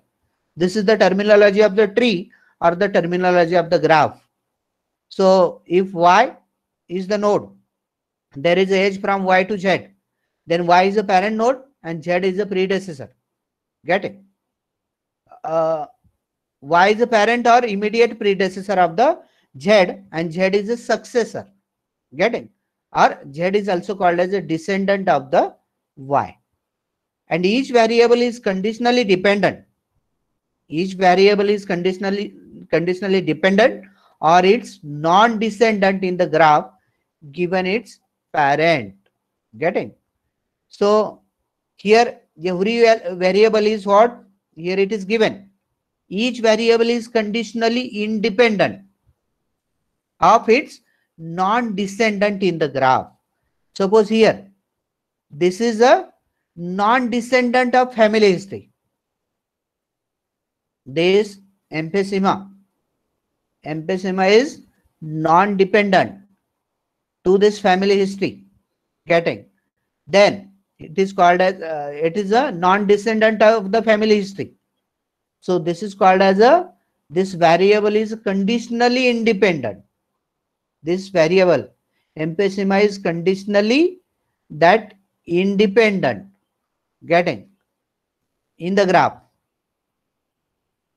This is the terminology of the tree or the terminology of the graph. So if y is the node, there is edge from y to z, then y is a parent node and z is a predecessor get it uh, y is the parent or immediate predecessor of the z and z is a successor Getting, or z is also called as a descendant of the y and each variable is conditionally dependent each variable is conditionally conditionally dependent or it's non-descendant in the graph given its parent getting so here every variable is what here it is given each variable is conditionally independent of its non-descendant in the graph suppose here this is a non-descendant of family history this emphysema emphysema is non-dependent to this family history getting then it is called as uh, it is a non-descendant of the family history so this is called as a this variable is conditionally independent this variable emphysema is conditionally that independent getting in the graph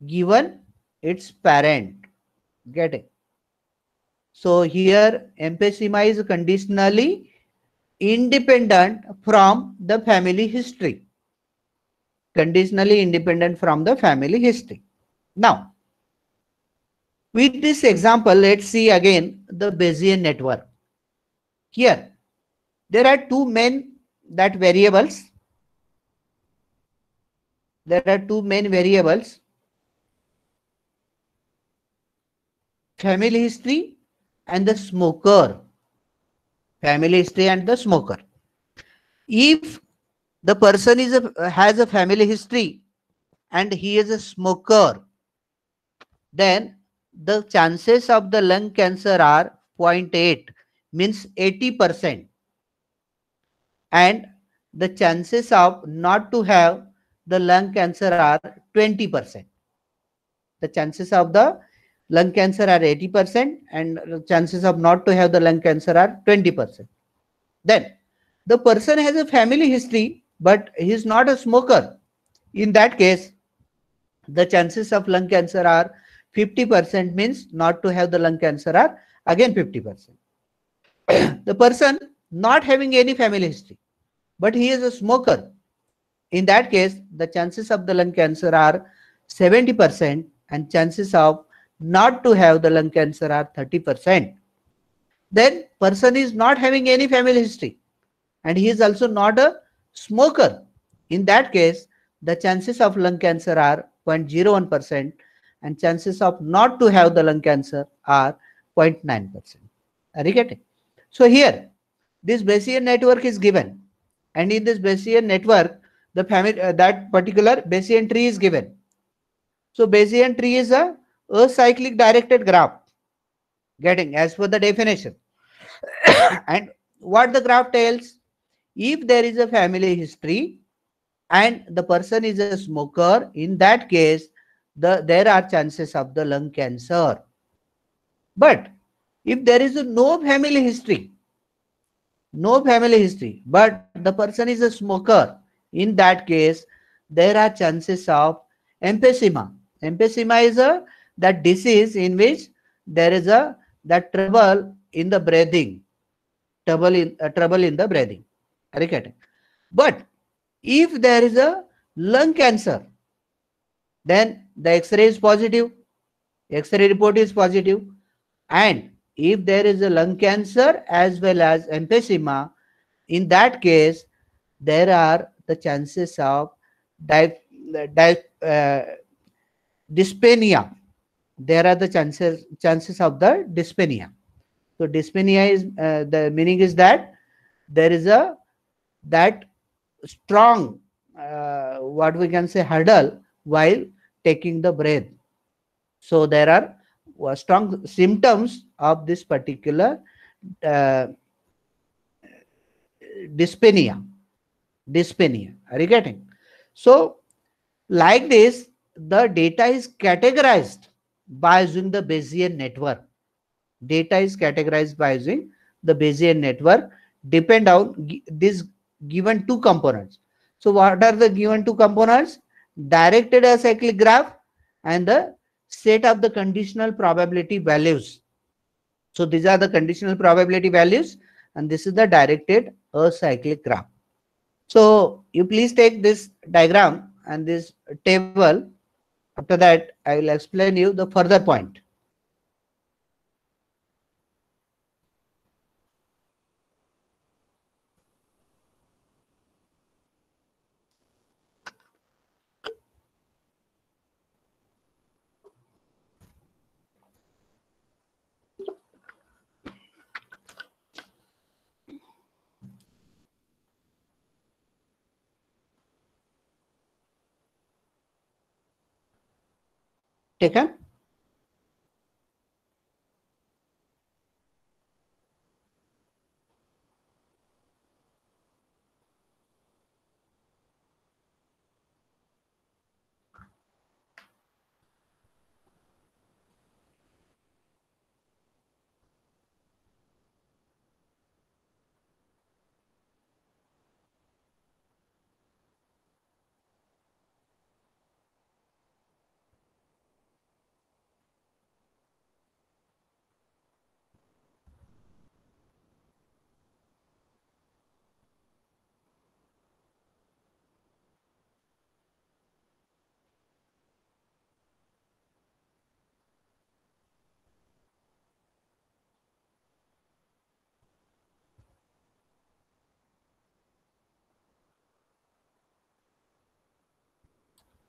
given its parent getting so here emphysema is conditionally independent from the family history. Conditionally independent from the family history. Now, with this example, let's see again the Bayesian network. Here, there are two main that variables. There are two main variables. Family history and the smoker family history and the smoker if the person is a, has a family history and he is a smoker then the chances of the lung cancer are 0.8 means 80% and the chances of not to have the lung cancer are 20% the chances of the lung cancer are 80% and chances of not to have the lung cancer are 20%. Then the person has a family history, but he is not a smoker. In that case, the chances of lung cancer are 50% means not to have the lung cancer are again 50%. the person not having any family history, but he is a smoker. In that case, the chances of the lung cancer are 70% and chances of not to have the lung cancer are 30%. Then person is not having any family history and he is also not a smoker. In that case, the chances of lung cancer are 0.01% and chances of not to have the lung cancer are 0.9%. Are you getting? So here, this Bayesian network is given and in this Bayesian network, the family uh, that particular Bayesian tree is given. So Bayesian tree is a a cyclic directed graph getting as per the definition and what the graph tells if there is a family history and the person is a smoker in that case the there are chances of the lung cancer but if there is no family history no family history but the person is a smoker in that case there are chances of emphysema emphysema is a that disease in which there is a that trouble in the breathing trouble in uh, trouble in the breathing but if there is a lung cancer then the x-ray is positive x-ray report is positive and if there is a lung cancer as well as emphysema in that case there are the chances of uh, dyspnea there are the chances chances of the dyspnea so dyspnea is uh, the meaning is that there is a that strong uh, what we can say hurdle while taking the breath so there are uh, strong symptoms of this particular uh, dyspnea dyspnea are you getting so like this the data is categorized by using the Bayesian network. Data is categorized by using the Bayesian network depend on this given two components. So what are the given two components? Directed acyclic graph and the set of the conditional probability values. So these are the conditional probability values and this is the directed acyclic graph. So you please take this diagram and this table after that, I will explain you the further point. ठीक है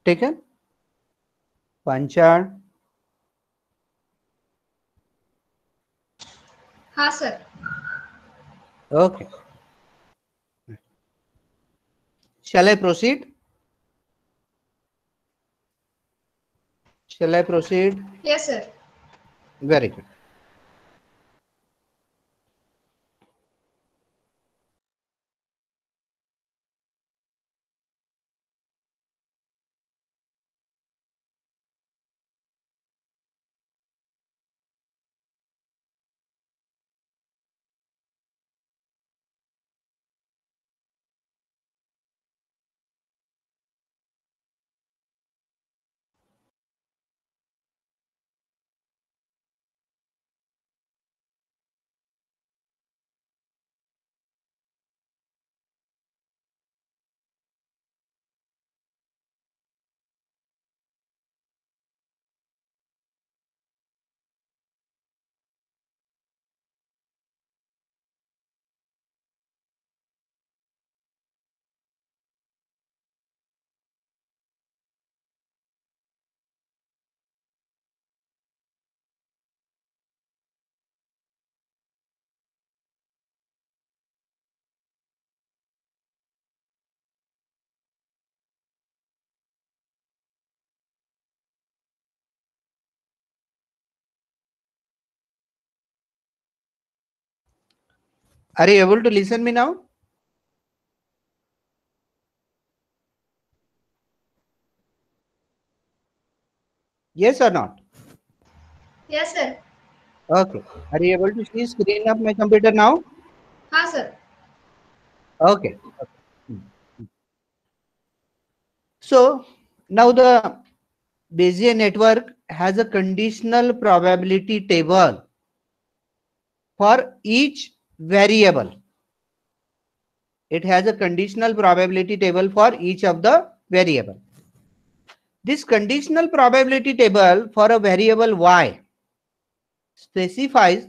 ठीक है पांच चार हाँ sir okay shall i proceed shall i proceed yes sir very good Are you able to listen me now? Yes or not? Yes, sir. Okay. Are you able to see screen of my computer now? Yes, sir. Okay. okay. So now the Bayesian network has a conditional probability table for each variable it has a conditional probability table for each of the variable this conditional probability table for a variable y specifies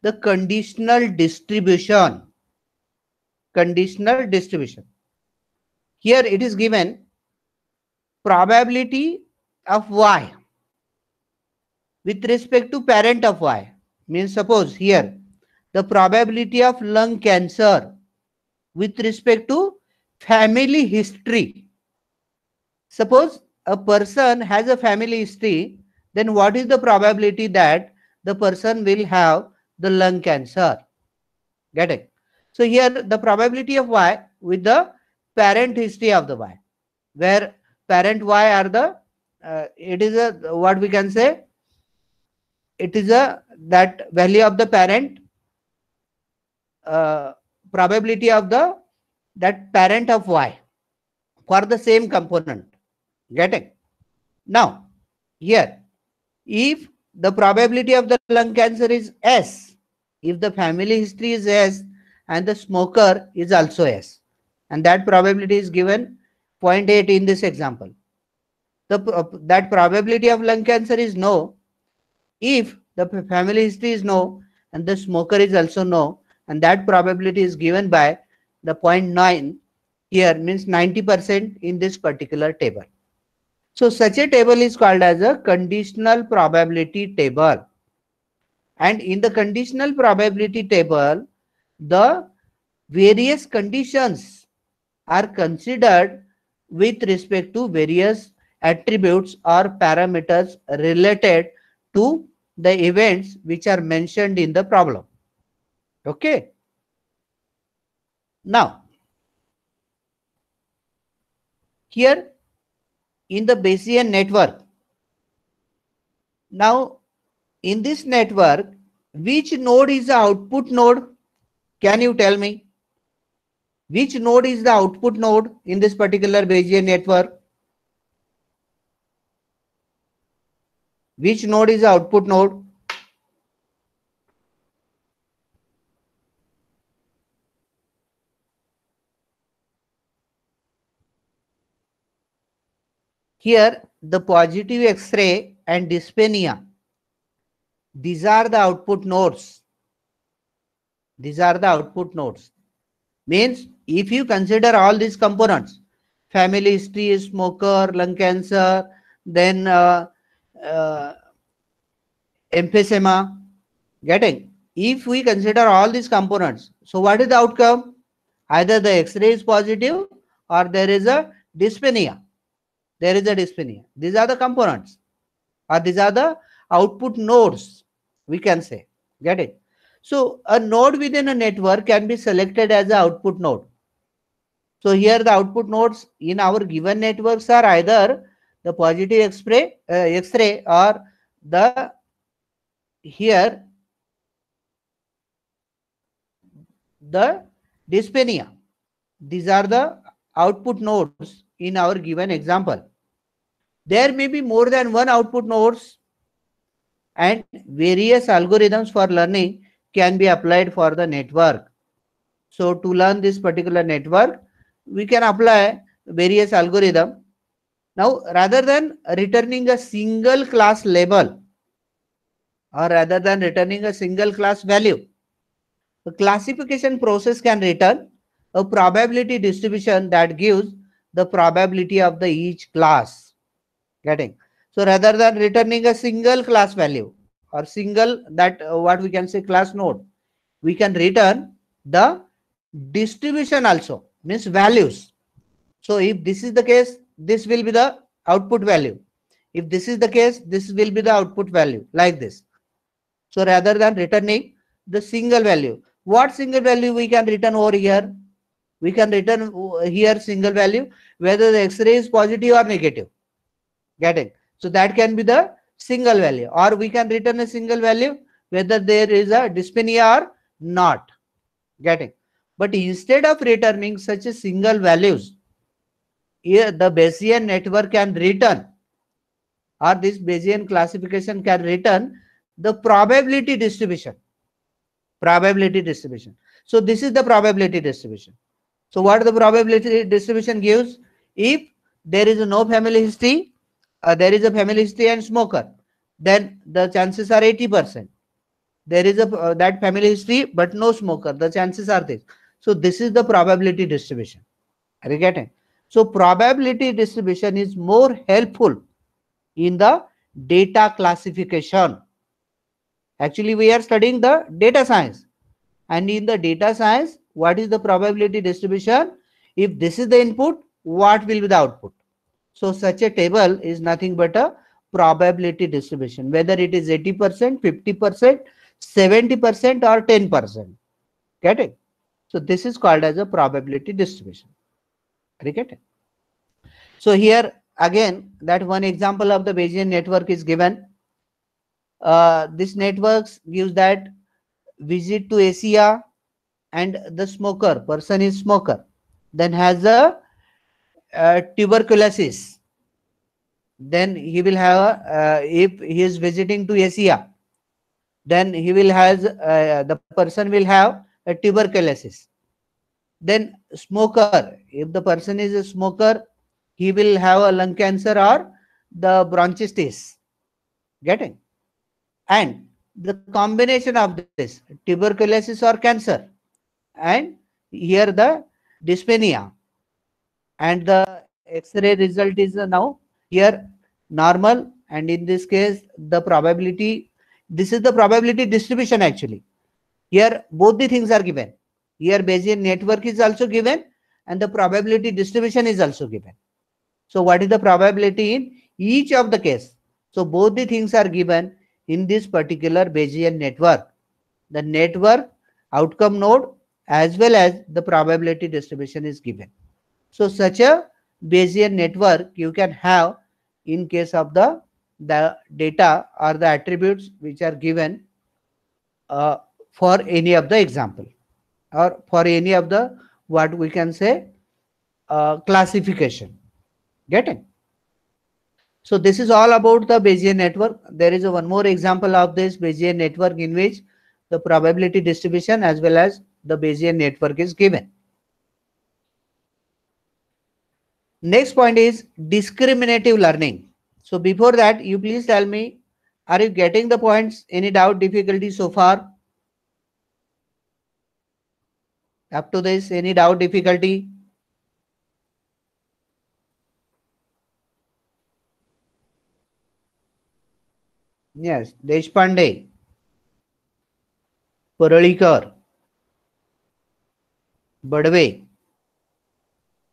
the conditional distribution conditional distribution here it is given probability of y with respect to parent of y means suppose here the probability of lung cancer with respect to family history. Suppose a person has a family history, then what is the probability that the person will have the lung cancer? Get it? So here the probability of Y with the parent history of the Y, where parent Y are the, uh, it is a, what we can say, it is a, that value of the parent uh, probability of the that parent of y for the same component getting now here if the probability of the lung cancer is s if the family history is s and the smoker is also s and that probability is given 0.8 in this example the uh, that probability of lung cancer is no if the family history is no and the smoker is also no and that probability is given by the 0.9 here means 90% in this particular table. So such a table is called as a conditional probability table. And in the conditional probability table, the various conditions are considered with respect to various attributes or parameters related to the events which are mentioned in the problem. Okay. Now, here in the Bayesian network, now in this network, which node is the output node? Can you tell me? Which node is the output node in this particular Bayesian network? Which node is the output node? Here, the positive X-ray and dyspnea. These are the output nodes. These are the output nodes. Means, if you consider all these components, family history, smoker, lung cancer, then uh, uh, emphysema, getting? If we consider all these components, so what is the outcome? Either the X-ray is positive or there is a dyspnea there is a dyspnea these are the components or these are the output nodes we can say get it so a node within a network can be selected as an output node so here the output nodes in our given networks are either the positive x-ray uh, x-ray or the here the dyspnea these are the output nodes in our given example. There may be more than one output nodes and various algorithms for learning can be applied for the network. So to learn this particular network, we can apply various algorithm. Now, rather than returning a single class label or rather than returning a single class value, the classification process can return a probability distribution that gives the probability of the each class getting so rather than returning a single class value or single that uh, what we can say class node we can return the distribution also means values so if this is the case this will be the output value if this is the case this will be the output value like this so rather than returning the single value what single value we can return over here we can return uh, here single value whether the x-ray is positive or negative getting so that can be the single value or we can return a single value whether there is a dyspnea or not getting but instead of returning such a single values here the Bayesian network can return or this Bayesian classification can return the probability distribution probability distribution so this is the probability distribution so what the probability distribution gives if there is no family history, uh, there is a family history and smoker, then the chances are 80%. There is a uh, that family history but no smoker, the chances are this. So this is the probability distribution. Are you getting? So probability distribution is more helpful in the data classification. Actually, we are studying the data science. And in the data science, what is the probability distribution if this is the input what will be the output so such a table is nothing but a probability distribution whether it is 80% 50% 70% or 10% get it so this is called as a probability distribution get it so here again that one example of the Bayesian network is given uh, this networks gives that visit to Asia and the smoker person is smoker then has a, a uh, tuberculosis then he will have uh, if he is visiting to asia then he will has uh, the person will have a tuberculosis then smoker if the person is a smoker he will have a lung cancer or the bronchitis getting and the combination of this tuberculosis or cancer and here the dyspnea and the x-ray result is uh, now here normal and in this case the probability this is the probability distribution actually here both the things are given here Bayesian network is also given and the probability distribution is also given so what is the probability in each of the case so both the things are given in this particular Bayesian network the network outcome node as well as the probability distribution is given. So such a Bayesian network you can have in case of the, the data or the attributes which are given uh, for any of the example or for any of the what we can say uh, classification getting so this is all about the Bayesian network there is a one more example of this Bayesian network in which the probability distribution as well as the Bayesian network is given. Next point is discriminative learning. So before that, you please tell me, are you getting the points? Any doubt, difficulty so far? Up to this, any doubt, difficulty? Yes, Deshpande, Puralikar. Badve,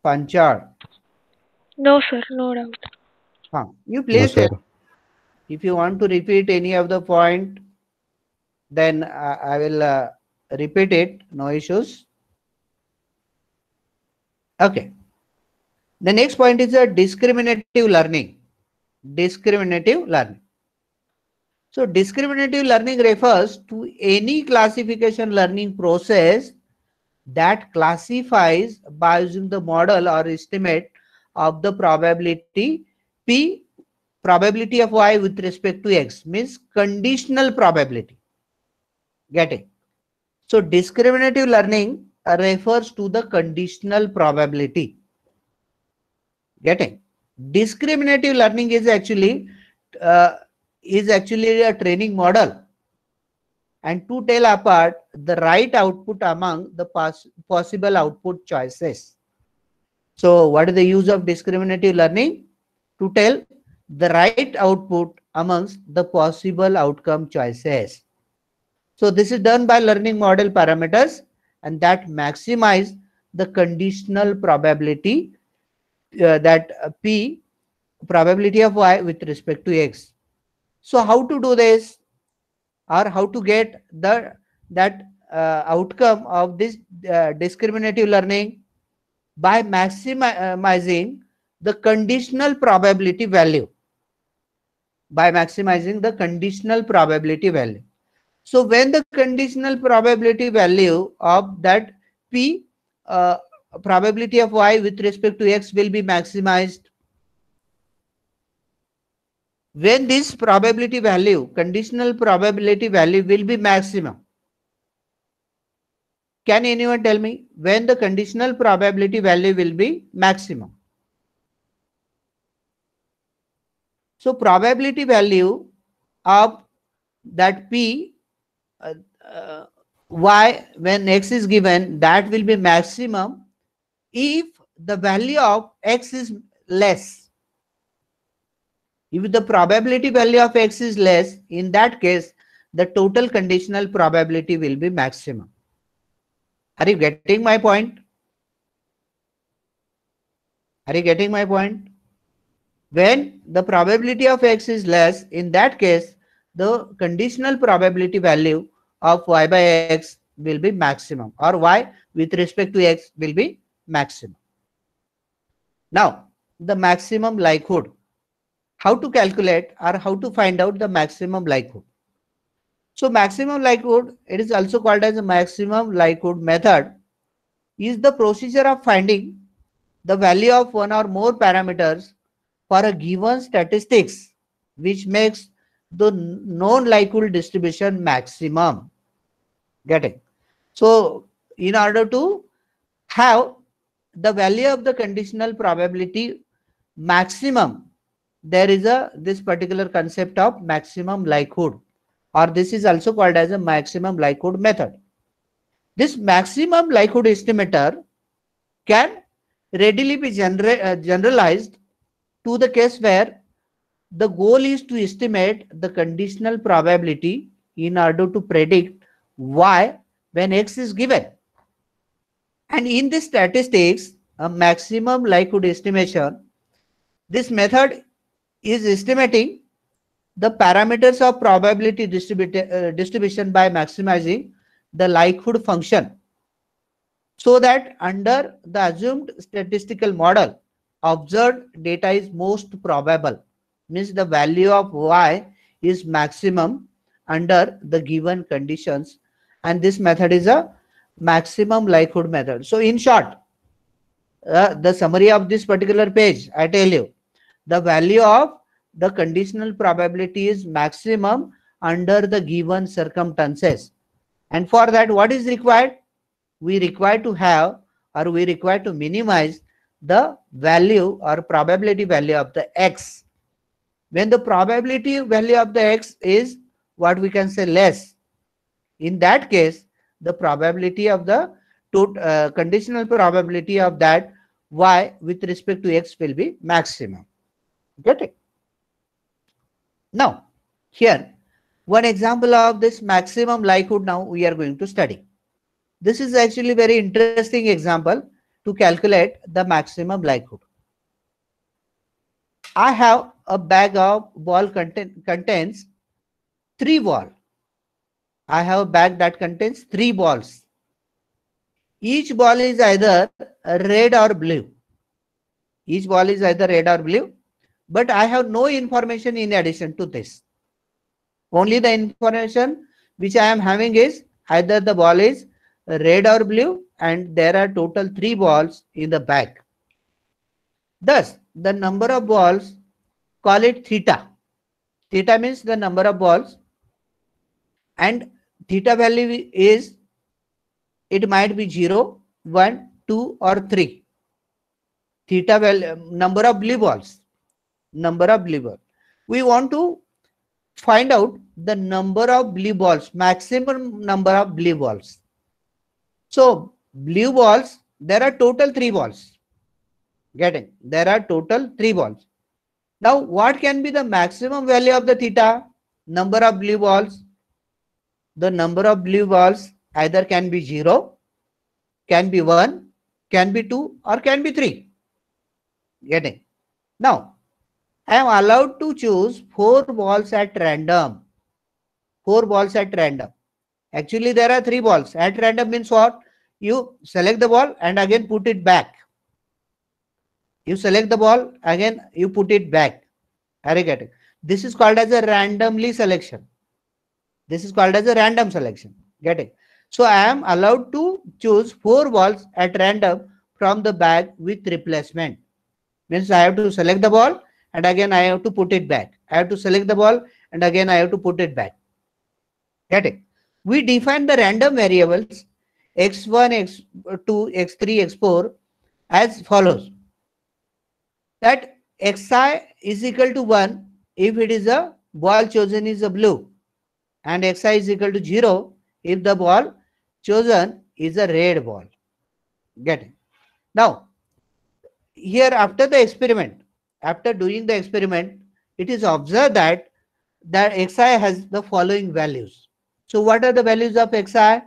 Panchar? No, sir, no doubt. Huh. You place no, it. If you want to repeat any of the point, then uh, I will uh, repeat it. No issues. Okay. The next point is a discriminative learning. Discriminative learning. So discriminative learning refers to any classification learning process that classifies by using the model or estimate of the probability p probability of y with respect to x means conditional probability getting so discriminative learning refers to the conditional probability getting discriminative learning is actually uh, is actually a training model and to tell apart the right output among the possible output choices. So what is the use of discriminative learning? To tell the right output amongst the possible outcome choices. So this is done by learning model parameters and that maximize the conditional probability uh, that uh, P probability of Y with respect to X. So how to do this? or how to get the that uh, outcome of this uh, discriminative learning by maximizing the conditional probability value by maximizing the conditional probability value so when the conditional probability value of that p uh, probability of y with respect to x will be maximized when this probability value conditional probability value will be maximum can anyone tell me when the conditional probability value will be maximum so probability value of that p uh, uh, y when x is given that will be maximum if the value of x is less if the probability value of x is less, in that case, the total conditional probability will be maximum. Are you getting my point? Are you getting my point? When the probability of x is less, in that case, the conditional probability value of y by x will be maximum or y with respect to x will be maximum. Now, the maximum likelihood how to calculate or how to find out the maximum likelihood. So maximum likelihood, it is also called as a maximum likelihood method, is the procedure of finding the value of one or more parameters for a given statistics, which makes the known likelihood distribution maximum. Getting. So in order to have the value of the conditional probability maximum there is a this particular concept of maximum likelihood or this is also called as a maximum likelihood method. This maximum likelihood estimator can readily be genera uh, generalized to the case where the goal is to estimate the conditional probability in order to predict y when x is given. And in the statistics, a maximum likelihood estimation, this method is estimating the parameters of probability uh, distribution by maximizing the likelihood function so that under the assumed statistical model observed data is most probable means the value of y is maximum under the given conditions and this method is a maximum likelihood method so in short uh, the summary of this particular page i tell you the value of the conditional probability is maximum under the given circumstances and for that what is required we require to have or we require to minimize the value or probability value of the x when the probability value of the x is what we can say less in that case the probability of the to, uh, conditional probability of that y with respect to x will be maximum getting. Now, here, one example of this maximum likelihood now we are going to study. This is actually very interesting example to calculate the maximum likelihood. I have a bag of ball contain, contains three ball. I have a bag that contains three balls. Each ball is either red or blue. Each ball is either red or blue but I have no information in addition to this. Only the information which I am having is either the ball is red or blue and there are total three balls in the bag. Thus, the number of balls, call it theta. Theta means the number of balls and theta value is, it might be 0, 1, 2 or 3. Theta value, number of blue balls number of blue balls. We want to find out the number of blue balls, maximum number of blue balls. So blue balls, there are total three balls. Getting there are total three balls. Now what can be the maximum value of the theta? Number of blue balls. The number of blue balls either can be zero, can be one, can be two, or can be three. Getting now I am allowed to choose four balls at random. Four balls at random. Actually, there are three balls. At random means what? You select the ball and again put it back. You select the ball, again you put it back. Are you getting? This is called as a randomly selection. This is called as a random selection. Getting? So I am allowed to choose four balls at random from the bag with replacement. Means I have to select the ball and again I have to put it back. I have to select the ball and again I have to put it back. Get it? We define the random variables x1, x2, x3, x4 as follows. That xi is equal to 1 if it is a ball chosen is a blue and xi is equal to 0 if the ball chosen is a red ball. Get it? Now, here after the experiment, after doing the experiment, it is observed that that xi has the following values. So what are the values of xi?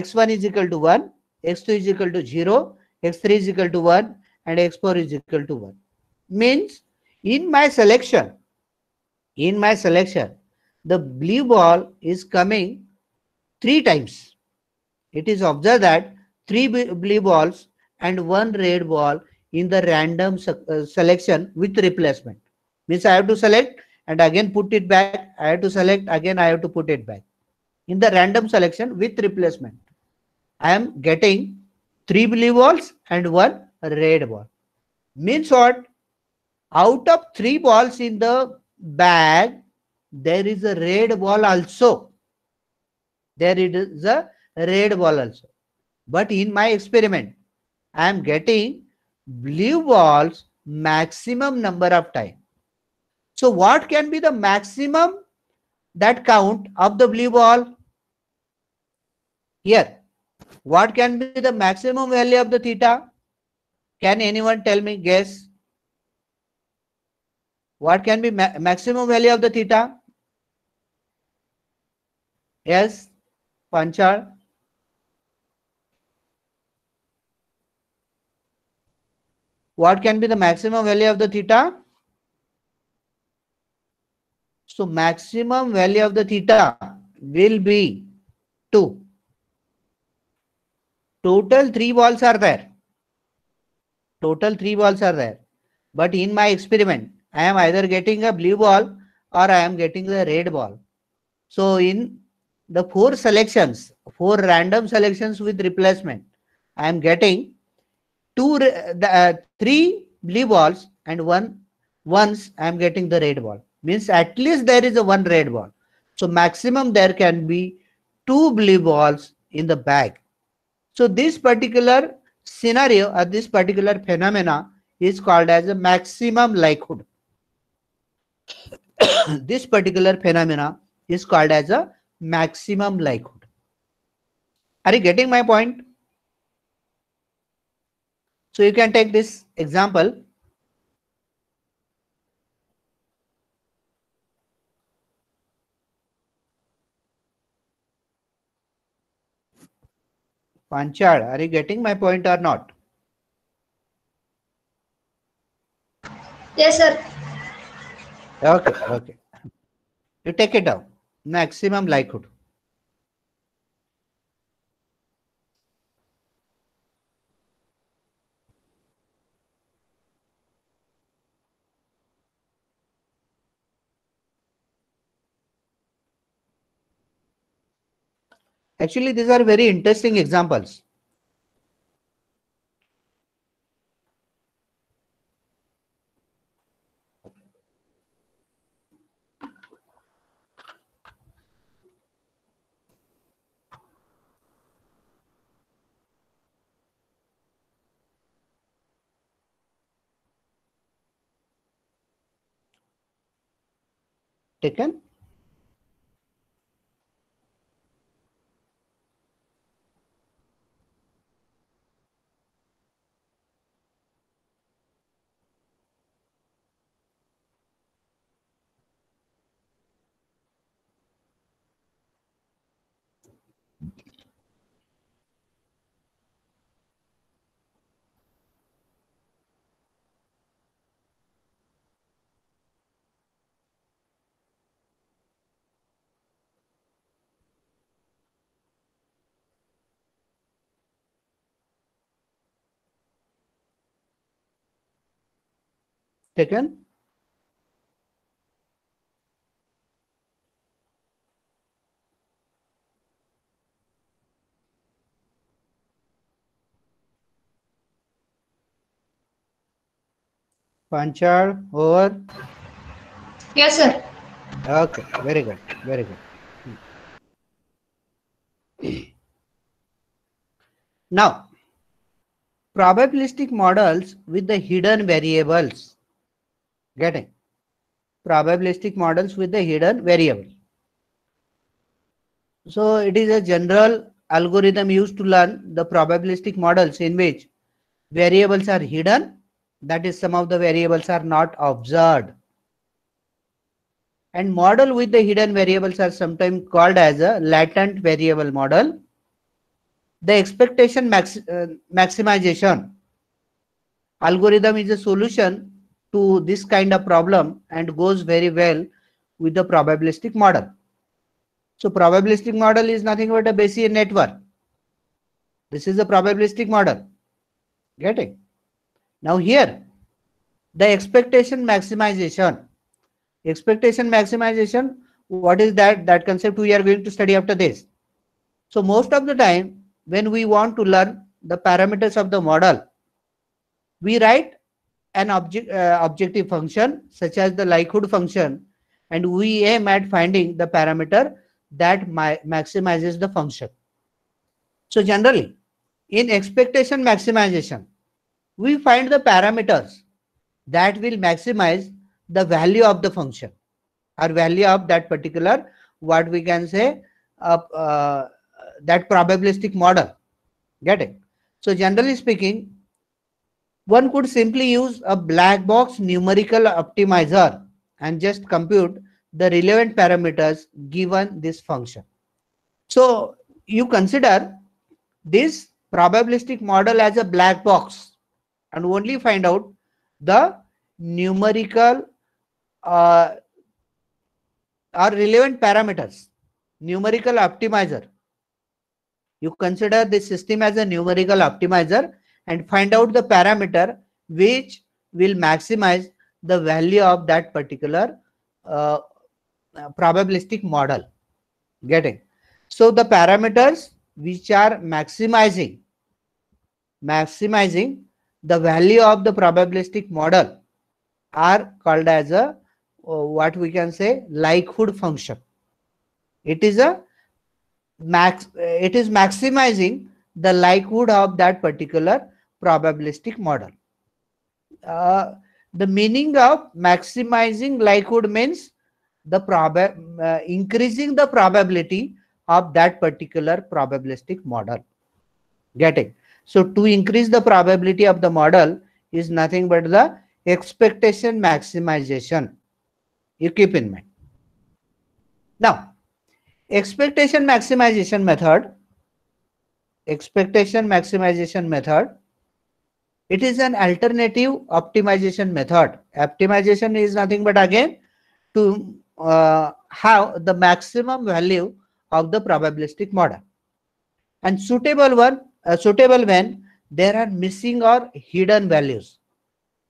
x1 is equal to 1, x2 is equal to 0, x3 is equal to 1 and x4 is equal to 1. Means in my selection, in my selection, the blue ball is coming three times. It is observed that three blue balls and one red ball in the random uh, selection with replacement means i have to select and again put it back i have to select again i have to put it back in the random selection with replacement i am getting three blue balls and one red ball means what out of three balls in the bag there is a red ball also there it is a red ball also but in my experiment i am getting blue balls maximum number of time. So what can be the maximum that count of the blue ball? Here, what can be the maximum value of the theta? Can anyone tell me, guess? What can be ma maximum value of the theta? Yes, Panchal. what can be the maximum value of the theta? So maximum value of the theta will be 2. Total 3 balls are there. Total 3 balls are there. But in my experiment, I am either getting a blue ball or I am getting the red ball. So in the 4 selections, 4 random selections with replacement, I am getting two, the, uh, three blue balls and one once I am getting the red ball. Means at least there is a one red ball. So maximum there can be two blue balls in the bag. So this particular scenario or this particular phenomena is called as a maximum likelihood. this particular phenomena is called as a maximum likelihood. Are you getting my point? So you can take this example. Panchad, are you getting my point or not? Yes, sir. Okay, okay. You take it down. Maximum likelihood. Actually, these are very interesting examples. taken taken panchar over. Yes, sir. Okay, very good, very good. Now, probabilistic models with the hidden variables. Getting probabilistic models with the hidden variable. So it is a general algorithm used to learn the probabilistic models in which variables are hidden that is some of the variables are not observed and model with the hidden variables are sometimes called as a latent variable model the expectation max, uh, maximization algorithm is a solution to this kind of problem and goes very well with the probabilistic model. So probabilistic model is nothing but a Bayesian network. This is a probabilistic model. Getting? Now here, the expectation maximization. Expectation maximization, what is that? That concept we are going to study after this. So most of the time, when we want to learn the parameters of the model, we write an object, uh, objective function such as the likelihood function and we aim at finding the parameter that maximizes the function. So generally in expectation maximization we find the parameters that will maximize the value of the function or value of that particular what we can say uh, uh, that probabilistic model get it so generally speaking one could simply use a black box numerical optimizer and just compute the relevant parameters given this function. So you consider this probabilistic model as a black box and only find out the numerical uh, or relevant parameters, numerical optimizer. You consider this system as a numerical optimizer and find out the parameter which will maximize the value of that particular uh, probabilistic model getting so the parameters which are maximizing maximizing the value of the probabilistic model are called as a uh, what we can say likelihood function it is a max it is maximizing the likelihood of that particular probabilistic model. Uh, the meaning of maximizing likelihood means the prob uh, increasing the probability of that particular probabilistic model. Getting so to increase the probability of the model is nothing but the expectation maximization. You keep in mind. Now, expectation maximization method expectation maximization method it is an alternative optimization method. Optimization is nothing but again to uh, have the maximum value of the probabilistic model. And suitable one, uh, suitable when there are missing or hidden values.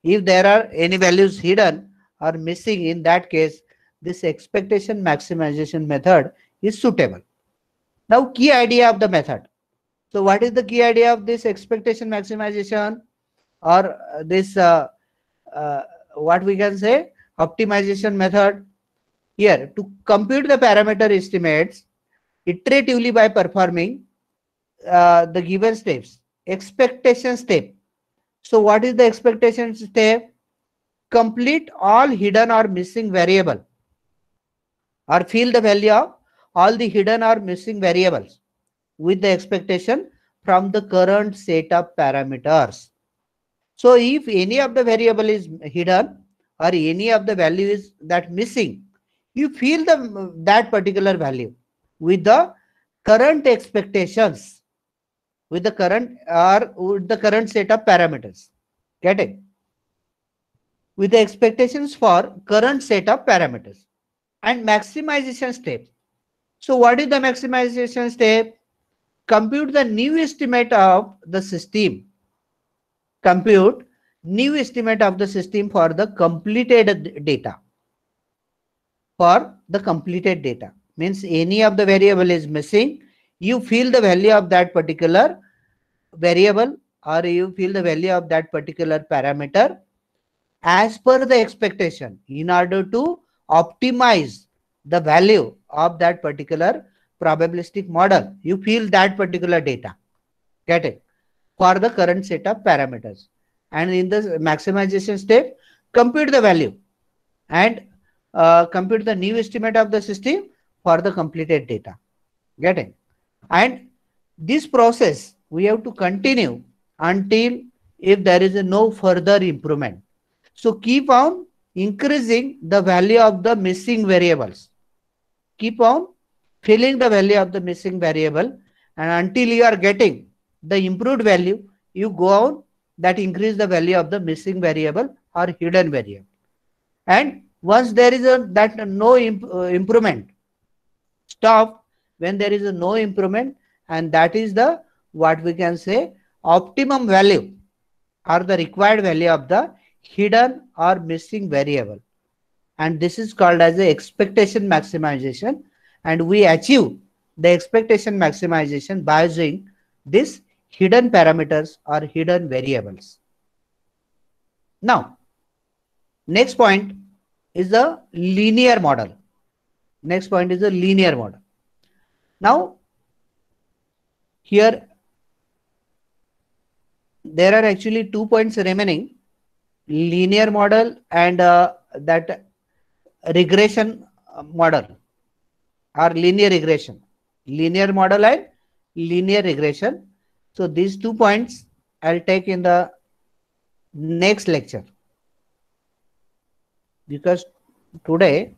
If there are any values hidden or missing in that case, this expectation maximization method is suitable. Now key idea of the method. So what is the key idea of this expectation maximization? or this uh, uh, what we can say optimization method here to compute the parameter estimates iteratively by performing uh, the given steps expectation step so what is the expectation step complete all hidden or missing variable or fill the value of all the hidden or missing variables with the expectation from the current set of parameters so if any of the variable is hidden or any of the value is that missing, you fill the that particular value with the current expectations with the current or with the current set of parameters. Getting with the expectations for current set of parameters and maximization step. So what is the maximization step? Compute the new estimate of the system compute new estimate of the system for the completed data for the completed data means any of the variable is missing you feel the value of that particular variable or you feel the value of that particular parameter as per the expectation in order to optimize the value of that particular probabilistic model you feel that particular data get it for the current set of parameters. And in the maximization step, compute the value and uh, compute the new estimate of the system for the completed data. Getting? And this process we have to continue until if there is no further improvement. So keep on increasing the value of the missing variables. Keep on filling the value of the missing variable and until you are getting the improved value, you go on that increase the value of the missing variable or hidden variable. And once there is a that no imp, uh, improvement, stop when there is a no improvement and that is the what we can say optimum value or the required value of the hidden or missing variable and this is called as the expectation maximization and we achieve the expectation maximization by using this hidden parameters or hidden variables. Now, next point is the linear model. Next point is the linear model. Now, here there are actually two points remaining linear model and uh, that regression uh, model or linear regression linear model and linear regression so these two points I'll take in the next lecture because today